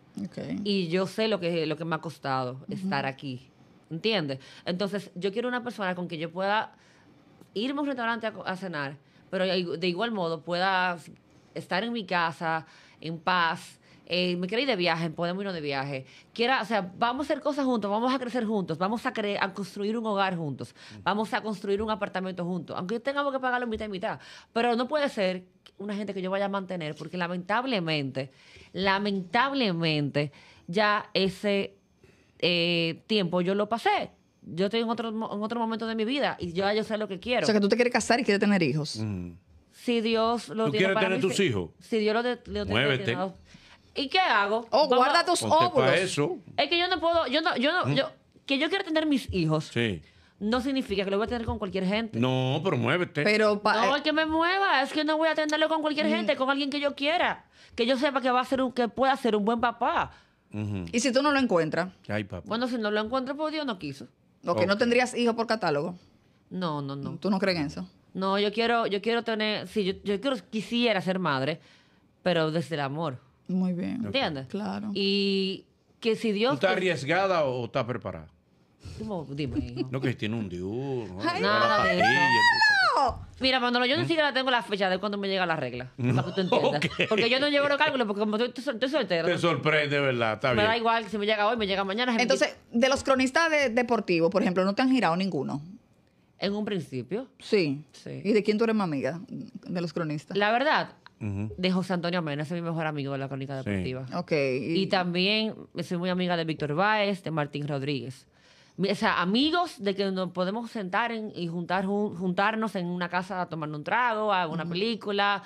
Y yo sé lo que, lo que me ha costado estar aquí ¿Entiendes? Entonces, yo quiero una persona con que yo pueda irme a un restaurante a, cenar, pero de igual modo pueda estar en mi casa, en paz, eh, me quiero ir de viaje, podemos irnos de viaje. Quiera, o sea, vamos a hacer cosas juntos, vamos a crecer juntos, vamos a, a construir un hogar juntos, vamos a construir un apartamento juntos, aunque tengamos que pagarlo mitad y mitad. Pero no puede ser una gente que yo vaya a mantener, porque lamentablemente, lamentablemente, ya ese eh, tiempo yo lo pasé. Yo estoy en otro, en otro momento de mi vida y yo ya yo sé lo que quiero. O sea, que tú te quieres casar y quieres tener hijos. Mm. Si Dios lo ¿Tú quieres tener tus hijos? Si Dios lo, ¿Y qué hago? Oh, guarda tus óvulos. Es que yo no puedo, yo no, mm. yo que yo quiero tener mis hijos. Sí no significa que lo voy a tener con cualquier gente. No, pero muévete. Pero no, que me mueva, es que no voy a tenerlo con cualquier mm. gente, con alguien que yo quiera, que yo sepa que va a ser un, que pueda ser un buen papá. ¿Y si tú no lo encuentras? Bueno, si no lo encuentras, pues Dios no quiso. o que ¿no tendrías hijos por catálogo? No, no, no. ¿Tú no crees en eso? No, yo quiero, yo quiero tener, sí, yo, yo quiero, quisiera ser madre, pero desde el amor. Muy bien. ¿Entiendes? Claro. Y que si Dios... ¿Tú estás arriesgada o estás preparada? Dime. Hijo. No, que tiene un Dios Nada Mira, Manolo, yo ni ¿Eh? siquiera tengo la fecha de cuando me llega la regla. Para que tú entiendas. Porque yo no llevo los cálculos, porque como estoy, Te sorprende, ¿verdad? me da igual si me llega hoy, me llega mañana. Entonces, de los cronistas deportivos, por ejemplo, no te han girado ninguno. en un principio, Sí. ¿Y de quién tú eres más amiga? De los cronistas. la verdad, de José Antonio Mena, ese es mi mejor amigo de la crónica deportiva. Ok. Y, Y también soy muy amiga de Víctor Báez, de Martín Rodríguez o sea, amigos de que nos podemos sentar y juntarnos en una casa a tomar un trago, a una película,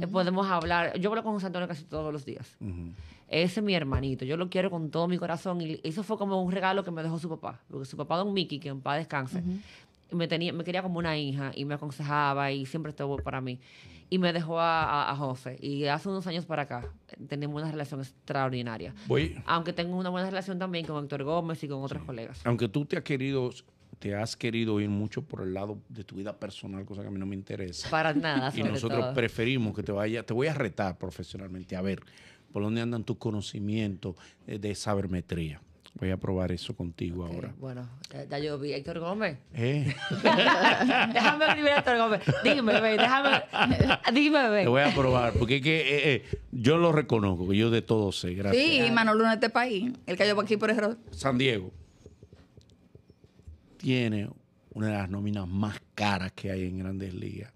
eh, podemos hablar. Yo hablo con José Antonio casi todos los días. Ese es mi hermanito, yo lo quiero con todo mi corazón y eso fue como un regalo que me dejó su papá, porque su papá, don Mickey, que en paz descanse, me, tenía, me quería como una hija y me aconsejaba y siempre estuvo para mí. Y me dejó a, a, José. Y hace unos años para acá tenemos una relación extraordinaria. Aunque tengo una buena relación también con Héctor Gómez y con otros colegas. Aunque tú te has querido te has querido ir mucho por el lado de tu vida personal, cosa que a mí no me interesa. Para nada. Sobre y nosotros preferimos que te vaya, te voy a retar profesionalmente a ver por dónde andan tus conocimientos eh, de sabermetría. Voy a probar eso contigo ahora. Bueno, ya yo vi. Héctor Gómez. ¿Eh? (laughs) déjame vivir a Héctor Gómez. Dime, ve, déjame. Dime, ve. Te voy a probar, porque es que eh, eh, yo lo reconozco, que yo de todo sé. Gracias. Sí, Manolo en este país. El que por aquí por error. San Diego. Tiene una de las nóminas más caras que hay en Grandes Ligas.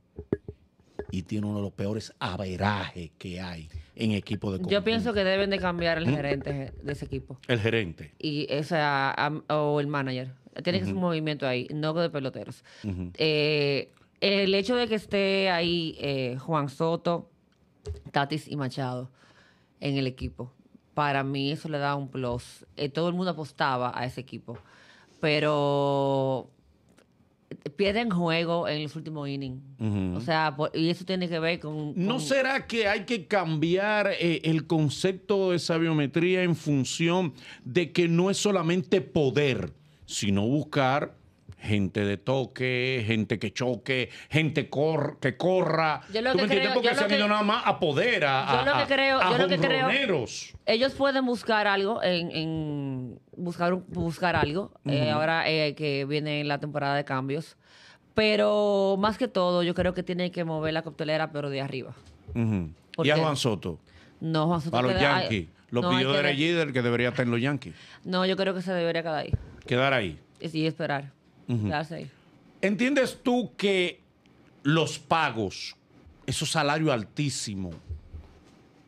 Y tiene uno de los peores averajes que hay en equipo de Yo pienso que deben de cambiar el gerente de ese equipo. El gerente. Y o el manager. Tiene que ser un movimiento ahí, no de peloteros. Eh, el hecho de que esté ahí eh, Juan Soto, Tatis y Machado en el equipo, para mí eso le da un plus. Eh, todo el mundo apostaba a ese equipo, pero pierden juego en el último inning. O sea, y eso tiene que ver con, ¿No será que hay que cambiar eh, el concepto de esa biometría en función de que no es solamente poder, sino buscar gente de toque, gente que choque, gente que corra. Yo lo que creo, Porque yo se nada más a a, yo Ellos pueden buscar algo en, buscar, buscar algo. Eh, ahora eh, que viene la temporada de cambios. Pero más que todo, yo creo que tiene que mover la coctelera, pero de arriba. ¿Y a Juan Soto? No, Juan Soto. A los Yankees. Lo pidió pidió de que debería estar en los Yankees. No, yo creo que se debería quedar ahí. ¿Quedar ahí? Y esperar. ¿Entiendes tú que los pagos, esos salarios altísimos,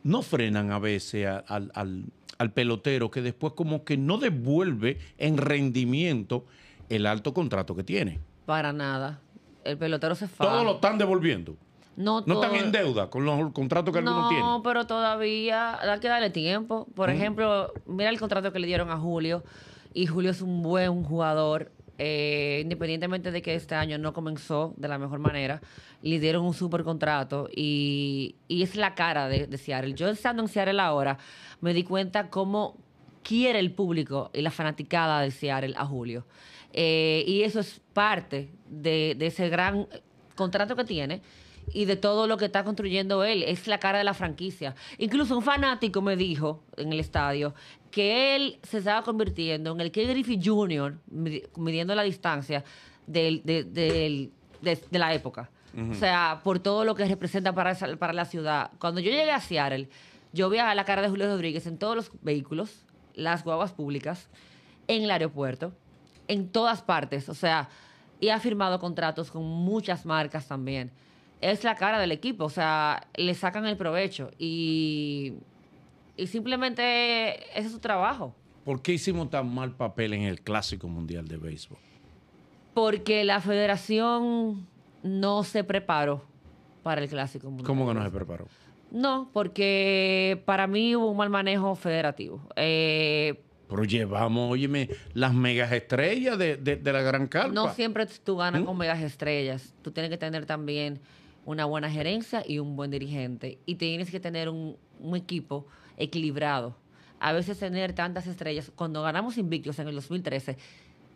no frenan a veces al, pelotero que después como que no devuelve en rendimiento el alto contrato que tiene? Para nada. El pelotero se falla. Todos lo están devolviendo. No, están en deuda con los contratos que no, algunos tienen. No, pero todavía hay que darle tiempo. Por ejemplo, mira el contrato que le dieron a Julio. Y Julio es un buen jugador. Eh, independientemente de que este año no comenzó de la mejor manera, le dieron un super contrato y, es la cara de, Seattle. Yo estando en Seattle ahora, me di cuenta cómo quiere el público y la fanaticada de Seattle a Julio. Eh, y eso es parte de, de ese gran contrato que tiene y de todo lo que está construyendo él. Es la cara de la franquicia. Incluso un fanático me dijo en el estadio que él se estaba convirtiendo en el K. Griffey Jr., midiendo la distancia de, la época. O sea, por todo lo que representa para, la ciudad. Cuando yo llegué a Seattle, yo vi a la cara de Julio Rodríguez en todos los vehículos, las guaguas públicas, en el aeropuerto, en todas partes. O sea, y ha firmado contratos con muchas marcas también. Es la cara del equipo, o sea, le sacan el provecho. Y y simplemente ese es su trabajo. ¿Por qué hicimos tan mal papel en el Clásico Mundial de Béisbol? Porque la federación no se preparó para el Clásico Mundial. ¿Cómo que no se preparó? No, porque para mí hubo un mal manejo federativo. Eh, pero llevamos, óyeme, las megas estrellas de, de, la Gran Carpa. No siempre tú ganas ¿Mm? con megas estrellas. Tú tienes que tener también una buena gerencia y un buen dirigente. Y tienes que tener un, un equipo equilibrado. A veces tener tantas estrellas, cuando ganamos invictos en el 2013,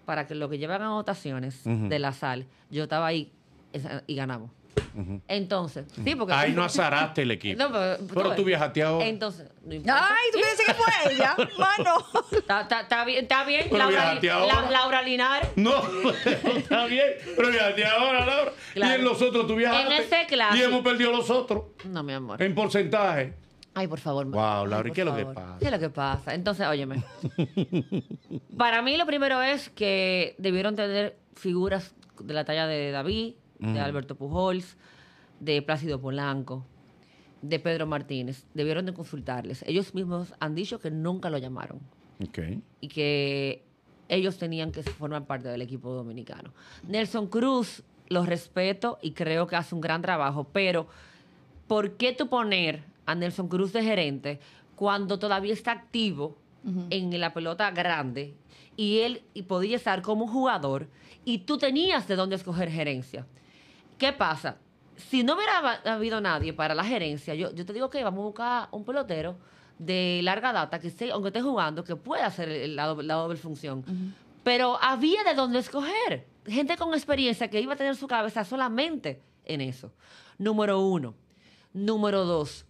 para que lo que llevan anotaciones de la sal, yo estaba ahí y ganamos. Entonces, Ahí (laughs) no azaraste el equipo. pero, tú viajaste ahora. Entonces, Ay, tú piensas que fue ella. (laughs) Mano. Está bien, está bien. Laura, Laura Linares. (laughs) No, está bien. Pero viajaste ahora, Laura. Y en los otros tú viajaste. En ese clase. Y hemos perdido los otros. No, mi amor. En porcentaje. Ay, por favor. Wow, Laura, ¿qué es lo que pasa? ¿Qué es lo que pasa? Entonces, óyeme. (laughs) Para mí lo primero es que debieron tener figuras de la talla de David, de Alberto Pujols, de Plácido Polanco, de Pedro Martínez. Debieron de consultarles. Ellos mismos han dicho que nunca lo llamaron. Ok. Y que ellos tenían que formar parte del equipo dominicano. Nelson Cruz, los respeto y creo que hace un gran trabajo, pero ¿por qué tú poner a Nelson Cruz de gerente cuando todavía está activo en la pelota grande y él podía estar como jugador y tú tenías de dónde escoger gerencia. ¿Qué pasa? Si no hubiera habido nadie para la gerencia, yo, yo te digo que vamos a buscar un pelotero de larga data que esté, aunque esté jugando, que pueda hacer la doble, función. Pero había de dónde escoger. Gente con experiencia que iba a tener su cabeza solamente en eso. Número uno. Número dos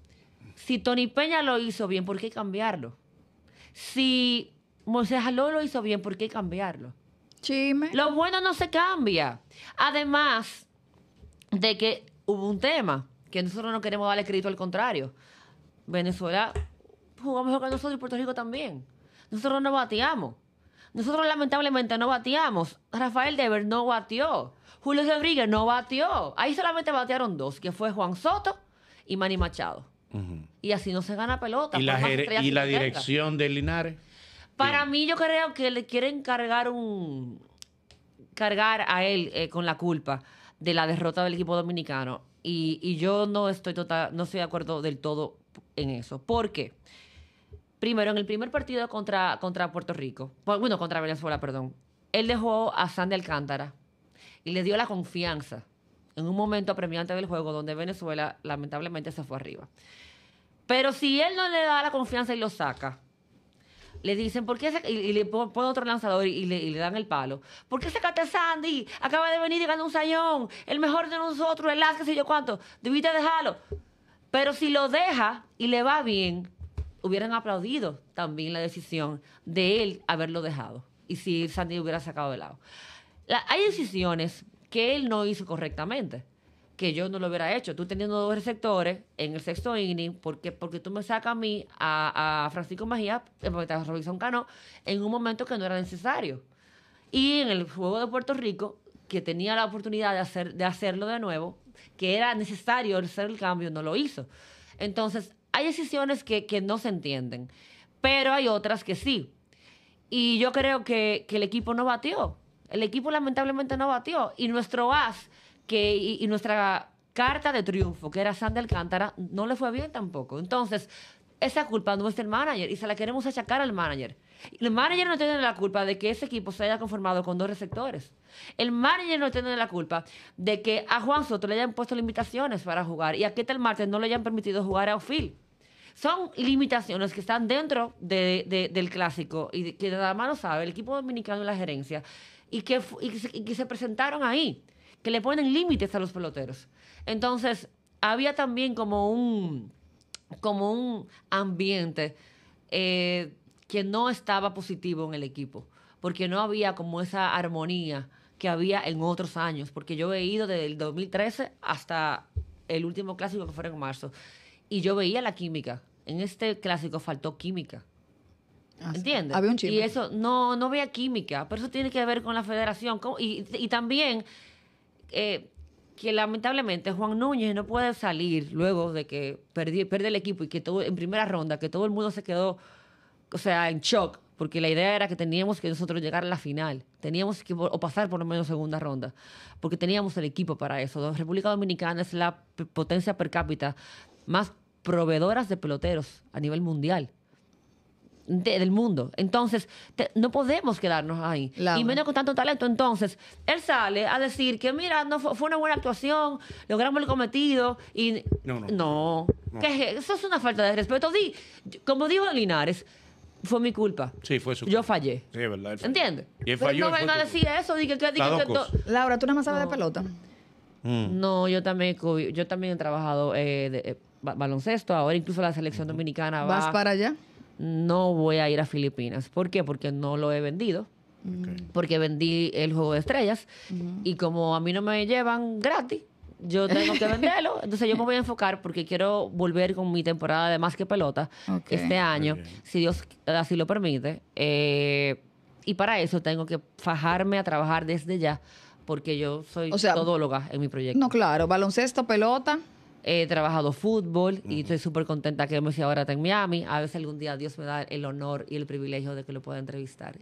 si Tony Peña lo hizo bien, ¿por qué cambiarlo? Si Moisés Aló lo hizo bien, ¿por qué cambiarlo? Lo bueno no se cambia. Además de que hubo un tema que nosotros no queremos darle crédito al contrario. Venezuela jugó mejor que nosotros y Puerto Rico también. Nosotros no bateamos. Nosotros lamentablemente no bateamos. Rafael Dever no bateó. Julio Rodríguez no bateó. Ahí solamente batearon dos, que fue Juan Soto y Manny Machado. Y así no se gana pelota. ¿Y la, dirección de Linares? Para mí yo creo que le quieren cargar un cargar a él eh, con la culpa de la derrota del equipo dominicano. Y, yo no estoy total, no estoy de acuerdo del todo en eso. ¿Por qué? Primero, en el primer partido contra, contra Puerto Rico, bueno, contra Venezuela, perdón, él dejó a Sandy Alcántara y le dio la confianza en un momento apremiante del juego donde Venezuela lamentablemente se fue arriba. Pero si él no le da la confianza y lo saca, le dicen, ¿por qué? Y, y, le ponen otro lanzador y, le, dan el palo. ¿Por qué sacaste a Sandy? Acaba de venir y un sañón, El mejor de nosotros, el más qué sé yo cuánto. Debiste dejarlo. Pero si lo deja y le va bien, hubieran aplaudido también la decisión de él haberlo dejado. Y si Sandy hubiera sacado de lado. hay decisiones que él no hizo correctamente que yo no lo hubiera hecho. Tú teniendo dos receptores en el sexto inning, porque, porque tú me sacas a mí, a, a Francisco Mejía, eh, a Robinson Cano, en un momento que no era necesario. Y en el juego de Puerto Rico, que tenía la oportunidad de, hacer, de hacerlo de nuevo, que era necesario hacer el cambio, no lo hizo. Entonces, hay decisiones que, no se entienden, pero hay otras que sí. Y yo creo que, que el equipo no batió. El equipo lamentablemente no batió. Y nuestro as y, nuestra carta de triunfo, que era Sandra Alcántara, no le fue bien tampoco. Entonces, esa culpa no es del manager y se la queremos achacar al manager. El manager no tiene la culpa de que ese equipo se haya conformado con dos receptores. El manager no tiene la culpa de que a Juan Soto le hayan puesto limitaciones para jugar y a Ketel Martes no le hayan permitido jugar a Ophil. Son limitaciones que están dentro del clásico y que nada más lo sabe el equipo dominicano y la gerencia y que, y que se presentaron ahí que le ponen límites a los peloteros. Entonces, había también como un, como un ambiente eh, que no estaba positivo en el equipo, porque no había como esa armonía que había en otros años, porque yo he ido desde el 2013 hasta el último clásico que fue en marzo, y yo veía la química. En este clásico faltó química. Ah, ¿Entiendes? Había un y eso no, no veía química, pero eso tiene que ver con la federación. Y, y también eh, que lamentablemente Juan Núñez no puede salir luego de que perdí, el equipo y que todo en primera ronda, que todo el mundo se quedó, o sea, en shock, porque la idea era que teníamos que nosotros llegar a la final, teníamos que o pasar por lo menos segunda ronda, porque teníamos el equipo para eso. República Dominicana es la potencia per cápita más proveedoras de peloteros a nivel mundial del mundo. Entonces, no podemos quedarnos ahí. Y menos con tanto talento. Entonces, él sale a decir que, mira, no fue, una buena actuación, logramos el cometido y... No, no. eso es una falta de respeto. Di, como dijo Linares, fue mi culpa. Sí, fue su culpa. Yo fallé. Sí, es verdad. ¿Entiendes? Y él falló. eso. Laura, ¿tú nada más sabes de pelota? Mm. No, yo también, yo también he trabajado eh, de, eh, baloncesto. Ahora incluso la selección dominicana va... ¿Vas para allá? no voy a ir a Filipinas. ¿Por qué? Porque no lo he vendido. Porque vendí el juego de estrellas y como a mí no me llevan gratis, yo tengo que (laughs) venderlo. Entonces yo me voy a enfocar porque quiero volver con mi temporada de más que pelota este año, si Dios así lo permite. Eh, y para eso tengo que fajarme a trabajar desde ya porque yo soy todóloga en mi proyecto. No, claro, baloncesto, pelota he trabajado fútbol y estoy súper contenta que me ahora en Miami. A veces algún día Dios me da el honor y el privilegio de que lo pueda entrevistar.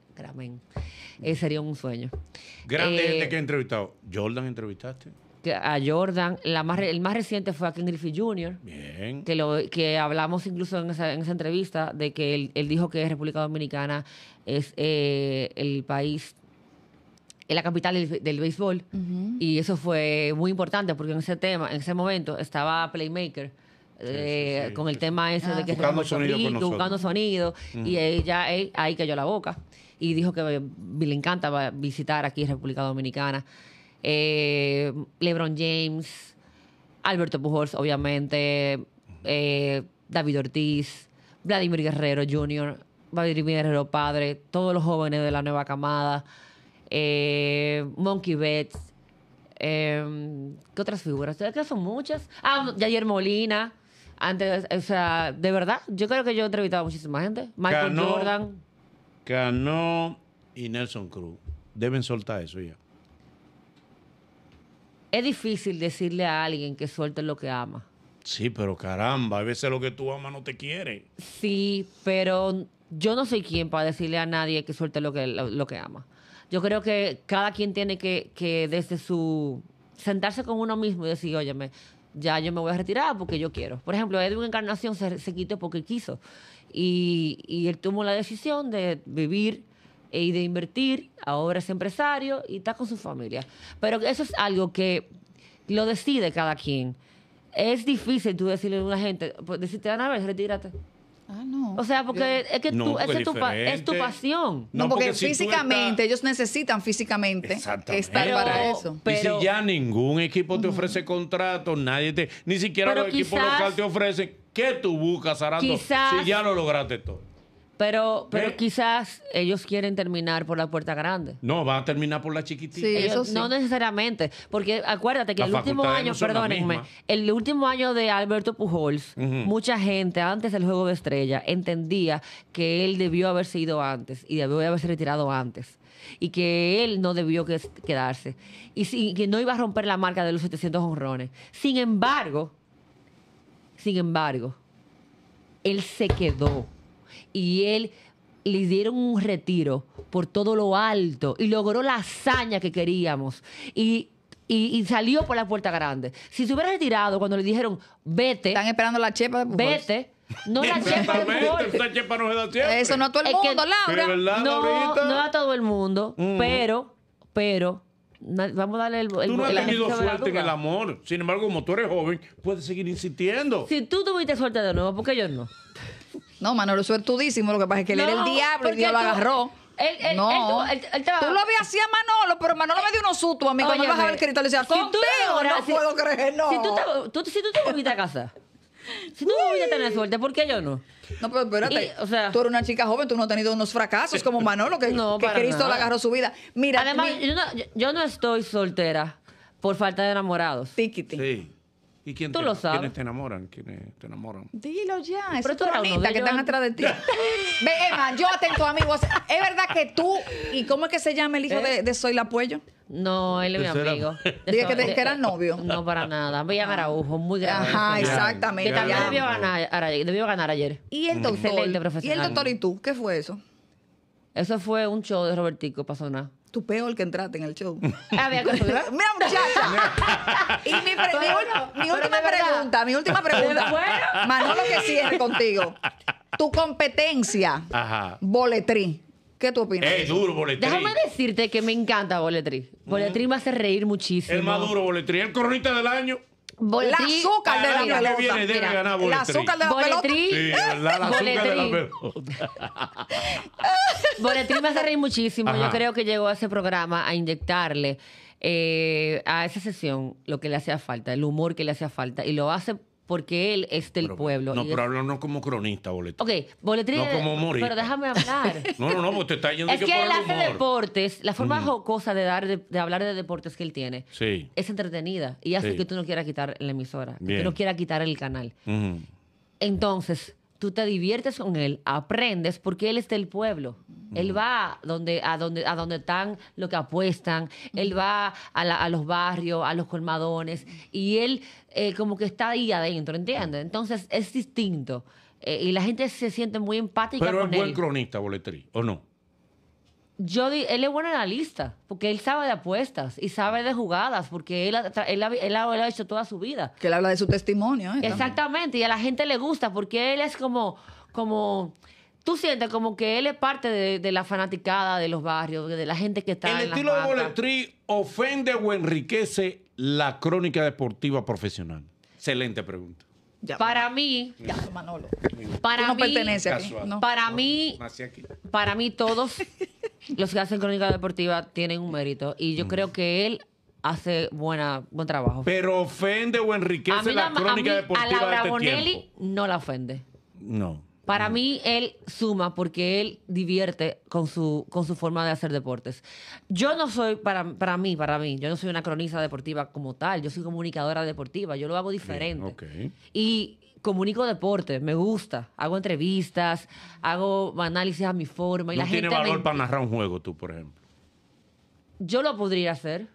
Eh, sería un sueño. Grande gente eh, que he entrevistado. Jordan entrevistaste. A Jordan, la más el más reciente fue a Ken Griffey Jr. Bien. Que, lo, que hablamos incluso en esa, en esa entrevista de que él, dijo que República Dominicana es eh, el país en la capital del, béisbol. Y eso fue muy importante porque en ese tema, en ese momento, estaba Playmaker. Eh, con el tema ese de que buscando sonido, buscando sonido y ella ahí cayó la boca y dijo que le encanta visitar aquí República Dominicana eh, LeBron James Alberto Pujols obviamente eh, David Ortiz Vladimir Guerrero Jr Vladimir Guerrero padre todos los jóvenes de la nueva camada eh, Monkey Bets, em, ¿qué otras figuras? que son muchas? Ah, ayer Molina. Antes, o sea, de verdad, yo creo que yo he entrevistado a muchísima gente. Michael Jordan. Cano y Nelson Cruz. Deben soltar eso ya. Es difícil decirle a alguien que suelte lo que ama. Sí, pero caramba, a veces lo que tú amas no te quiere. Sí, pero yo no soy quien para decirle a nadie que suelte lo que, lo que ama. Yo creo que cada quien tiene que, que desde su sentarse con uno mismo y decir, óyeme, ya yo me voy a retirar porque yo quiero. Por ejemplo, Edwin Encarnación se, se quitó porque quiso. Y, y, él tomó la decisión de vivir e, y de invertir, ahora es empresario y está con su familia. Pero eso es algo que lo decide cada quien. Es difícil tú decirle a una gente, pues, decirte, Ana, vez retírate. Ah, o sea, porque es que es, tu, es, tu pasión. No, porque, físicamente, ellos necesitan físicamente estar para eso. Pero, y si ya ningún equipo te ofrece contrato, nadie te, ni siquiera los equipo local te ofrece ¿qué tú buscas, Arando? si ya lo lograste todo. Pero, pero quizás ellos quieren terminar por la puerta grande. No, va a terminar por la chiquitita. No necesariamente, porque acuérdate que el último año, perdónenme, el último año de Alberto Pujols, mucha gente antes del Juego de Estrella entendía que él debió haberse ido antes y debió haberse retirado antes y que él no debió quedarse y que no iba a romper la marca de los 700 honrones. Sin embargo, sin embargo, él se quedó y él le dieron un retiro por todo lo alto y logró la hazaña que queríamos. Y y, salió por la puerta grande. Si se hubiera retirado cuando le dijeron, vete. Están esperando la chepa Vete. No la chepa de chepa no se da siempre. Eso no a todo el mundo, Laura. no, no a todo el mundo, mm. pero, pero, Vamos a darle el, el Tú no has tenido suerte en el amor. Sin embargo, como tú eres joven, puedes seguir insistiendo. Si tú tuviste suerte de nuevo, ¿por qué yo no? No, Manolo, suertudísimo. es Lo que pasa es que él era el diablo y Dios lo agarró. Él, él, no. Él, tú lo habías así a Manolo, pero Manolo me dio unos sustos a mí cuando bajaba el cristal y decía, si contigo no puedo creer, no. Si tú te, tú, si tú te volviste a casa, si tú volviste a tener suerte, ¿por qué yo no? No, pero espérate, o sea, tú eres una chica joven, tú no has tenido unos fracasos como Manolo, que, Cristo le agarró su vida. Mira, Además, yo, no, yo, no, estoy soltera por falta de enamorados. Tiquiti. Sí. ¿Y Tú te, lo sabes. ¿Quiénes te enamoran? ¿Quiénes te enamoran? Dilo ya. Pero es tu ranita que están atrás de ti. (laughs) Ve, Emma, yo atento a mi voz. ¿Es verdad que tú... ¿Y cómo es que se llama el hijo de, ¿Eh? Soy la Puello? No, él es mi amigo. (laughs) Dije que, que eran novio. No, para nada. a Araujo, ah. muy grande. Ajá, exactamente. Que también debió ganar, ayer. ¿Y el mm. doctor? Excelente profesional. ¿Y el doctor y tú? ¿Qué fue eso? Eso fue un show de Robertico pasó nada. Tu peor que entraste en el show. Ah, Mira, muchacha. (laughs) y mi, mi última pregunta, mi última pregunta. Bueno. Manolo, que cierre contigo. Tu competencia, Ajá. boletrí. ¿Qué tú opinas? Es duro, boletri. Déjame decirte que me encanta boletri. Boletri me hace reír muchísimo. El más duro, boletrí. El coronita del año la azúcar de la pelota. Le viene, debe la (laughs) azúcar de la pelota. Sí, La azúcar la Boletri me hace reír muchísimo. Yo creo que llegó a ese programa a inyectarle eh, a esa sesión lo que le hacía falta, el humor que le hacía falta, y lo hace porque él es del pueblo. No, pero habla no como cronista, boletín. Ok, boletín. No como morir. Pero déjame hablar. (laughs) no, no, no, porque te está yendo Es que, él hace deportes. La forma jocosa de, dar, de, hablar de deportes que él tiene sí. es entretenida y hace que tú no quieras quitar la emisora, que tú no quieras quitar el canal. Entonces, tú te diviertes con él, aprendes, porque él es del pueblo. Él va donde, a, donde, a donde están los que apuestan, él va a, los barrios, a los colmadones, y él eh, como que está ahí adentro, ¿entiendes? Entonces es distinto. Eh, y la gente se siente muy empática con él. Pero es buen cronista, Boletri, ¿o no? yo él es bueno analista, porque él sabe de apuestas y sabe de jugadas, porque él, lo ha hecho toda su vida. Que él habla de su testimonio. ¿eh? Exactamente, y a la gente le gusta, porque él es como, como, tú sientes como que él es parte de, la fanaticada de los barrios, de la gente que está... El estilo de Boletri ofende o enriquece la crónica deportiva profesional. Excelente pregunta para mí, Para mí, Para mí, para mí todos (laughs) los que hacen crónica deportiva tienen un mérito y yo mm. creo que él hace buena buen trabajo. Pero ofende o enriquece la, crónica deportiva a de este no la ofende. No. Para mí, él suma porque él divierte con su, con su forma de hacer deportes. Yo no soy, para, para mí, para mí, yo no soy una cronista deportiva como tal, yo soy comunicadora deportiva, yo lo hago diferente. Y comunico deporte, me gusta. Hago entrevistas, hago análisis a mi forma. Y no tiene valor para narrar un juego, tú, por ejemplo. Yo lo podría hacer,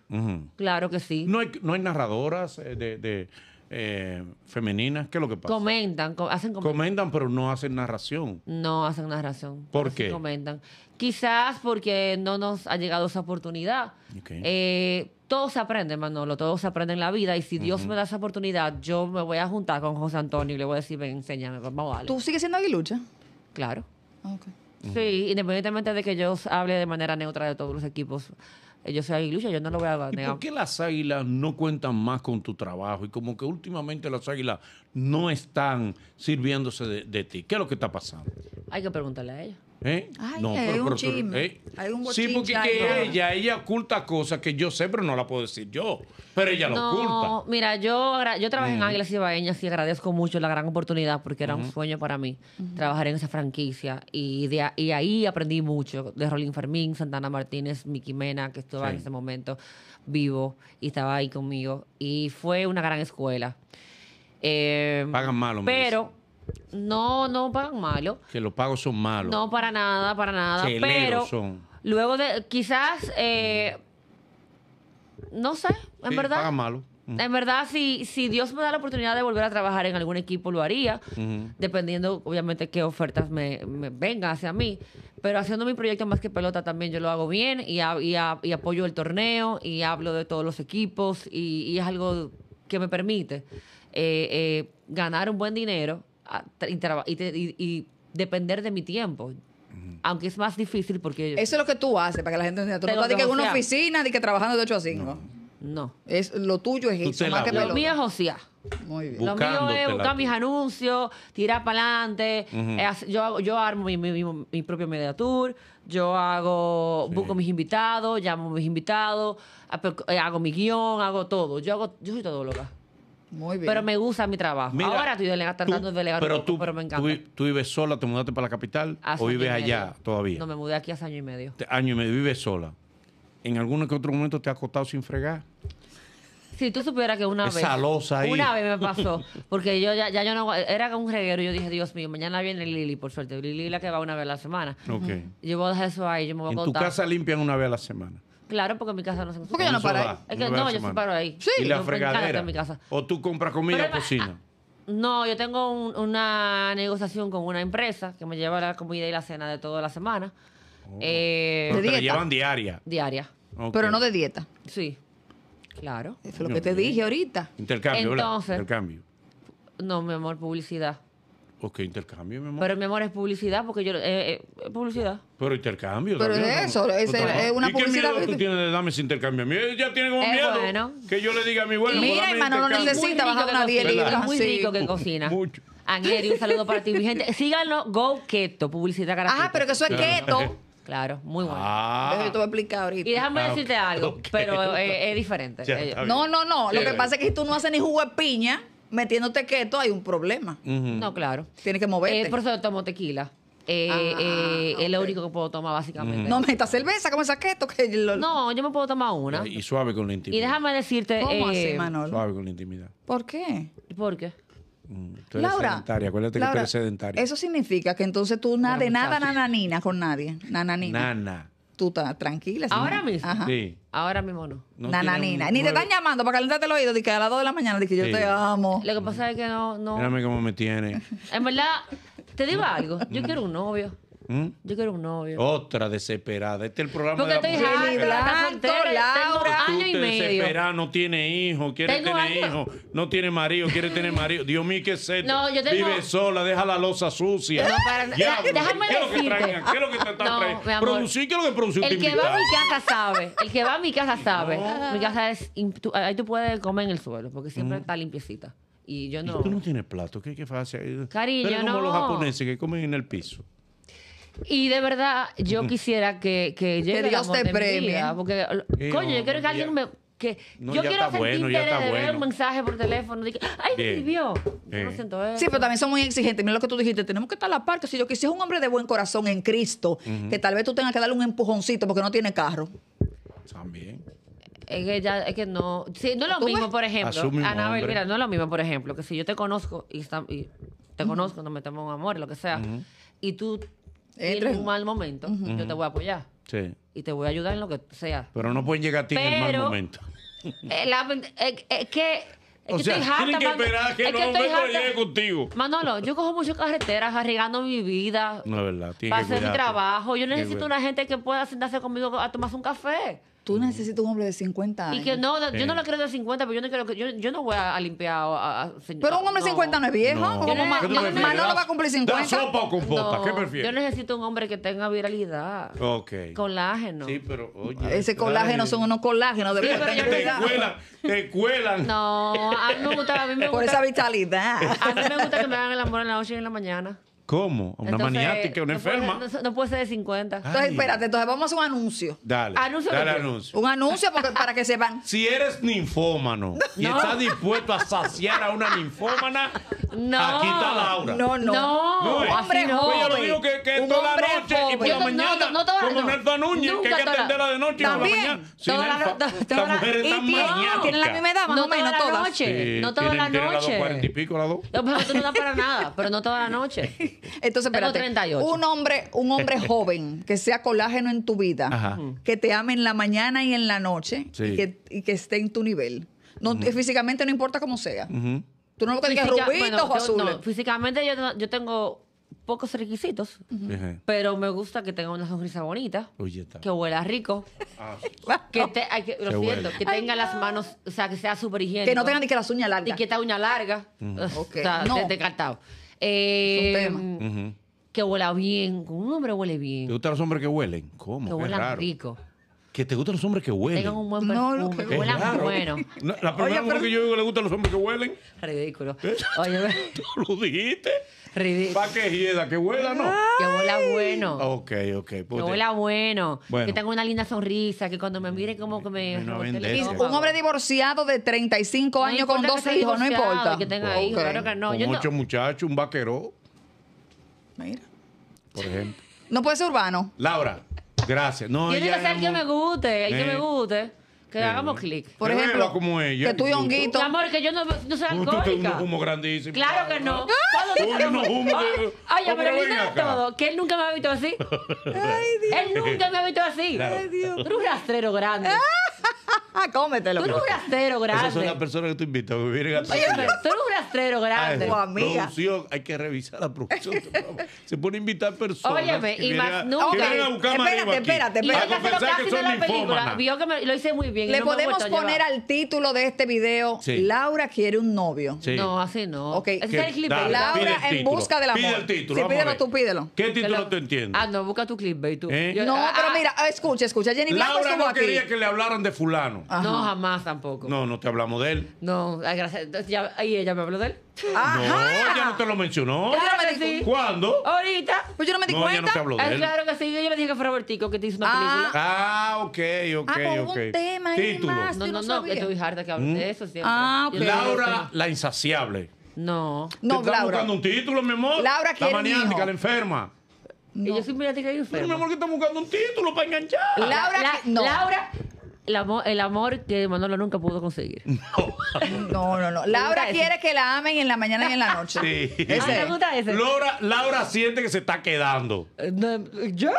claro que sí. No hay, narradoras eh, de eh, femeninas, ¿qué es lo que pasa? Comentan, hacen comentan. pero no hacen narración. No hacen narración. ¿Por qué? Comentan. Quizás porque no nos ha llegado esa oportunidad. Eh, todo se aprende, Manolo, todo se aprende en la vida. Y si Dios me da esa oportunidad, yo me voy a juntar con José Antonio y le voy a decir, ven, enséñame, pues, vamos a ¿Tú sigues siendo aguilucha? Claro. Ah, sí, independientemente de que yo hable de manera neutra de todos los equipos, yo soy aguilucha, yo no lo voy a negar. ¿Por qué las águilas no cuentan más con tu trabajo? Y como que últimamente las águilas no están sirviéndose de, ti. ¿Qué es lo que está pasando? Hay que preguntarle a ellos. ¿Eh? no, hay, un chisme. ¿eh? Sí, porque ella, ella oculta cosas que yo sé, pero no la puedo decir yo. Pero ella lo oculta. Mira, yo, yo trabajé en Águila Ibaeñas y agradezco mucho la gran oportunidad porque era un sueño para mí trabajar en esa franquicia. Y, de, y ahí aprendí mucho de Rolín Fermín, Santana Martínez, Miki Mena, que estaba en ese momento vivo y estaba ahí conmigo. Y fue una gran escuela. Eh, Pagan malo, Pero no, no pagan malo. Que los pagos son malos. No, para nada, para nada. pero luego de, quizás, eh, no sé, en verdad. Pagan malo. En verdad, si, si Dios me da la oportunidad de volver a trabajar en algún equipo, lo haría, dependiendo obviamente qué ofertas me, vengan hacia mí. Pero haciendo mi proyecto más que pelota también yo lo hago bien y, apoyo el torneo y hablo de todos los equipos y, es algo que me permite eh, eh, ganar un buen dinero y, y, depender de mi tiempo. Aunque es más difícil porque... Eso es lo que tú haces, para que la gente Tú no estás en una oficina, de que trabajando de 8 a 5. No. No. Es, lo tuyo es eso. que lo mío es josear. Muy bien. Lo mío es buscar mis anuncios, tirar para adelante. Eh, yo, armo mi, mi, propio media tour. Yo hago, busco mis invitados, llamo a mis invitados, eh, hago mi guión, hago todo. Yo hago, yo soy todo loca. Muy bien. Pero me gusta mi trabajo. Ahora estoy delega, tratando de delegar pero, tú, pero me encanta. Tú, vives sola, te mudaste para la capital o vives allá todavía. No, me mudé aquí hace año y medio. año y medio, vives sola. ¿En algún que otro momento te has acostado sin fregar? Si tú supieras que una vez. ahí. Una vez me pasó. (laughs) Porque yo ya, ya yo no. Era un reguero y yo dije, Dios mío, mañana viene Lili, por suerte. Lili la que va una vez a la semana. Ok. Yo voy a dejar eso ahí, yo me voy a acostar. En tu casa limpian una vez a la semana. Claro, porque en mi casa no se ¿Por qué yo no paro ahí. Es que no, yo sí paro ahí. Sí. Y la fregadera. mi casa. O tú compras comida o cocina. Ah, no, yo tengo una negociación con una empresa que me lleva la comida y la cena de toda la semana. Oh. Eh, te la llevan diaria. diaria. Pero no de dieta. Sí. Claro. Eso es lo que te dije ahorita. Intercambio, ¿verdad? Intercambio. No, mi amor, publicidad. Ok, intercambio, mi amor. Pero mi amor es publicidad, porque yo. Eh, eh, es publicidad. Pero intercambio. Pero es eso, es, una ¿Y publicidad. ¿Qué miedo tú tienes de darme ese intercambio? Ya tiene un miedo. Bueno. Que yo le diga a mi bueno. Mira, hermano, no necesita bajar una 10 libras. Es muy rico que cocina. Mucho. Angeli, un saludo para ti, mi gente. Síganlo, Go Keto, publicidad gratuita. Ah, pero que eso es keto. (laughs) Claro, muy bueno. Ah, yo te voy a explicar ahorita. Y déjame ah, decirte algo, pero eh, es, diferente. no, no, no. Lo que pasa es que tú no haces ni jugo de piña metiéndote keto hay un problema. No, claro. Tienes que moverte. Eh, por eso tomo tequila. Eh, ah, eh, es lo único que puedo tomar, básicamente. No metas cerveza, como esa keto. Que No, yo me puedo tomar una. Y suave con la intimidad. Y déjame decirte. ¿Cómo eh, así, Manolo? Suave con la intimidad. ¿Por qué? ¿Por qué? Mm, Laura, sedentaria. acuérdate que eres sedentaria. Eso significa que entonces tú nada, de nada nananina con nadie. Nananina. Nana tú estás tranquila. Ahora mismo. Sí. Ahora mismo no. no Nananina. Ni te están llamando para calentarte el oído. Dice a las 2 de la mañana. Dice yo te amo. Lo que pasa es que no, no. Mírame cómo me tiene. En verdad, te digo algo. Yo quiero un novio. ¿Mm? Yo quiero un novio. Otra desesperada. Este es el programa de la estoy mujer. Harta, Tengo año y pues medio. Desesperada, no tiene hijo quiere tener hijo no tiene marido, quiere tener (laughs) marido. Dios mío, qué sé? No, yo Vive sola, deja la losa sucia. No, para... Déjame ¿qué decirte. Lo que ¿Qué es lo que te están no, trayendo? Producir, ¿qué es lo que producir? El que va a mi casa sabe. El que va a mi casa sabe. Mi casa es... Ahí tú puedes comer en el suelo porque siempre mm. está limpiecita. Y yo no... ¿Y tú no tienes plato? ¿Qué, qué Cariño, no. como los japoneses que comen en el piso. Y de verdad, yo (laughs) quisiera que, que llegue que Dios te Porque, eh, coño, yo quiero que alguien me. Que yo quiero sentirte sentir ver un mensaje por teléfono. que, ay, me no Sí. Sí, pero también son muy exigentes. Mira lo que tú dijiste, tenemos que estar a la parte si yo quisiera un hombre de buen corazón en Cristo, que tal vez tú tengas que darle un empujoncito porque no tiene carro. También. Es que ya, es que no. Sí, no es lo mismo, por ejemplo. Ana mira, no es lo mismo, por ejemplo, que si yo te conozco y, te conozco, no me tengo un amor, lo que sea, y tú en un mal momento, yo te voy a apoyar. Sí. Y te voy a ayudar en lo que sea. Pero no pueden llegar a ti en el mal momento. Eh, eh, eh, es que es que estoy harta, que esperar que, es no, que llegue contigo. Manolo, yo cojo muchas carreteras arriesgando mi vida. No, es verdad. Para hacer mi trabajo. Yo necesito una gente que pueda sentarse conmigo a tomarse un café. Tú necesitas un hombre de 50 años. Y que no, yo no lo quiero de 50, pero yo no quiero que. Yo, yo no voy a, a limpiar. A, pero un hombre de 50 no es viejo. No. más? no, Manolo va a cumplir 50. Sopa con no, ¿Qué prefieres? Yo necesito un hombre que tenga viralidad. Ok. Colágeno. Sí, pero oye. Ese colágeno son unos colágenos de sí, te, cuelan, No, a mí me gusta. A mí me gusta Por esa vitalidad. A mí me gusta que me hagan el amor en la noche y en la mañana. ¿Cómo? una maniática, una enferma. no, puede ser de 50. Entonces, espérate, entonces vamos a hacer un anuncio. Dale. Anuncio dale anuncio. Un anuncio porque, (laughs) para que sepan. Si eres ninfómano (laughs) y estás dispuesto a saciar a una ninfómana, aquí está Laura. No, no. No, no hombre, joven Pues yo lo digo que, que toda la noche y por la mañana. No, no, como Núñez, que hay que atenderla de noche por la mañana. Toda la mujeres están maniáticas. Tienen la misma edad, todas. No toda la noche. No toda la noche. y pico, las dos. No, pero tú no das para nada, pero no toda la noche. (laughs) Entonces, espérate. Un hombre, un hombre (laughs) joven que sea colágeno en tu vida, que te ame en la mañana y en la noche y, que, esté en tu nivel. Físicamente no importa cómo sea. Tú no lo que digas o azules. físicamente yo, tengo pocos requisitos, pero me gusta que tenga una sonrisa bonita, que huela rico, ah. que, lo siento, que tenga las manos, o sea, que sea súper higiénico. Que no tenga ni que las uñas largas. Y que esta uña larga, está descartado tema. Em, que huela bien. Un hombre huele bien. ¿Te gustan los hombres que huelen? ¿Cómo? Que huelan rico que te gustan los hombres que huelen. No, los que huelan bueno. la primera Oye, mujer que yo digo le gustan los hombres que huelen. Ridículo. ¿Eh? (laughs) Oye, (laughs) ¿Tú lo dijiste? Ridículo. ¿Para qué hieda? ¿Que huela no? Que huela bueno. Ok, ok. Pues que huela bueno, Que tenga una linda sonrisa, que cuando me mire como que me... un hombre divorciado de 35 años con dos hijos, no importa. Que tenga hijos, claro que no. Con ocho muchachos, un vaquero. Mira. Por ejemplo. No puede ser urbano. Laura. Gracias. No, Tiene que ser que me guste, el que me eh. guste. Que hagamos clic. Por ejemplo, como ella, que tú y honguito. amor, que yo no, no soy alcohólica. Tú, tú, un humo grandísimo. Claro que no. Todos un humo. Oye, pero le todo, que él nunca me ha visto así. Ay, Dios. (laughs) Él nunca me ha visto así. Ay, Dios. Tú eres un rastrero grande. Ay. (laughs) Cómetelo. Tú eres un rastrero grande. Esas son las personas que tú invitas tú eres un rastrero grande. amiga. hay que revisar la producción. Se pone a invitar personas. oye y más nunca. Que vienen a buscar espérate, espérate, espérate, espérate. que de la película. Vio que lo hice muy bien. Le podemos poner al título de este video: Laura quiere un novio. No, así no. es el clip. Laura en busca del amor. Pide el título. tú, pídelo. ¿Qué título te entiendes? Ah, no, busca tu clip, tú. ¿Eh? No, pero ah, ah. mira, escucha, escucha. Jenny Laura no quería que le hablaran de fulano. No, jamás tampoco. No, no te hablamos de él. No, gracias. ahí ella me habló de él. Ajá. No, ella no te lo mencionó. ¿Cuándo? Ahorita. Pues yo no me di cuenta. Ah, claro que sí. Yo me dije que fue Robertico que te hizo una ah. película. Ah, ok, ok, ah, ok. Título. no, no, no, que estoy harta que hables ¿Mm? de eso siempre. Ah, ok. Laura, la insaciable. No. No, ¿Te Laura. buscando un título, mi amor? Laura que La maniática, la enferma. No. yo soy maniática y enferma. Pero, mi amor, que está buscando un título para enganchar. Laura, no. Laura el amor, el amor que Manolo nunca pudo conseguir. (laughs) No, no, no. Laura quiere que la amen en la mañana y en la noche. Sí. Ah, gusta Laura, Laura siente que se está quedando. Eh, ¿Yo?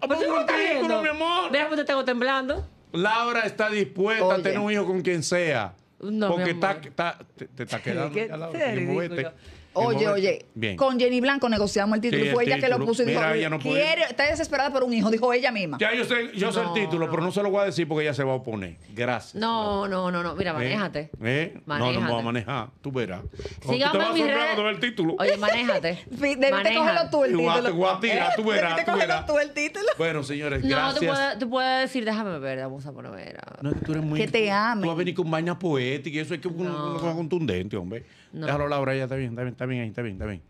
¿Por qué con mi amor? Mira cómo te tengo temblando. Laura está dispuesta a tener un hijo con quien sea. No, porque Está, te, está (laughs) quedando. Laura, Oye, oye, con Jenny Blanco negociamos el título. Fue ella que lo puso y dijo, está desesperada por un hijo, dijo ella misma. Ya yo sé, yo sé el título, pero no se lo voy a decir porque ella se va a oponer. Gracias. No, no, no, no. Mira, ¿Eh? manéjate. ¿Eh? No, no me voy a manejar. Tú verás. te vas a el título. Oye, manéjate. te. (laughs) Debiste cogerlo tú el título. a tirar, tú (laughs) verás, cogerlo tú el título. Bueno, señores, gracias. No, tú puedes decir, déjame ver, vamos a poner No, que eres muy. Que te ames. Tú vas a venir con vaina poética y eso es que un- una cosa contundente, hombre. Déjalo, Laura, ya está bien, está bien, está bien, está bien, está bien.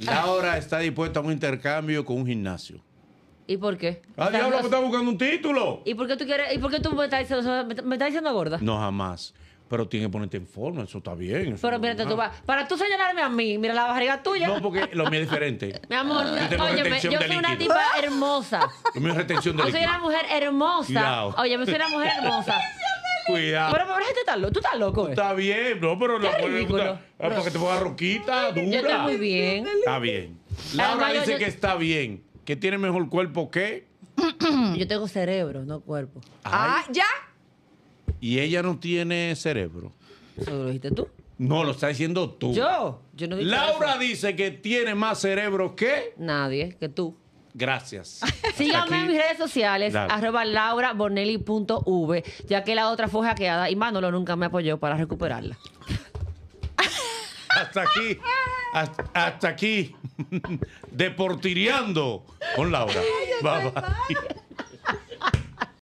Laura está dispuesta a un intercambio con un gimnasio. ¿Y por qué? ¡Ah, diablo, me pues está buscando un título! ¿Y por qué tú quieres, y por qué tú me estás diciendo, gorda? No, jamás. Pero tiene que ponerte en forma, eso está bien. pero mira, tú vas. Para tú señalarme a mí, mira la barriga tuya. No, porque lo mío es diferente. (laughs) Mi amor, yo, yo soy una tipa hermosa. Lo mío es retención de Yo soy una mujer hermosa. Oye, yo soy una mujer hermosa. Cuidado. Pero, pero tratarlo, tú estás loco. Eh. Está bien, no, pero no puedes ah, Porque te pongas roquita, dura. Yo estoy muy bien. Está bien. Laura dice que está bien, que tiene mejor cuerpo que. (clears throat) yo tengo cerebro, no cuerpo. Ah, ya. Y ella no tiene cerebro. ¿Eso lo dijiste tú? No, lo está diciendo tú. Yo. yo no dije Laura dice que tiene más cerebro que. Nadie, que tú. Gracias. (laughs) Síganme en mis redes sociales, arroba laurabornelli.v ya que la otra fue hackeada y Manolo nunca me apoyó para recuperarla. Hasta aquí, hasta, aquí, (laughs) deportireando con Laura.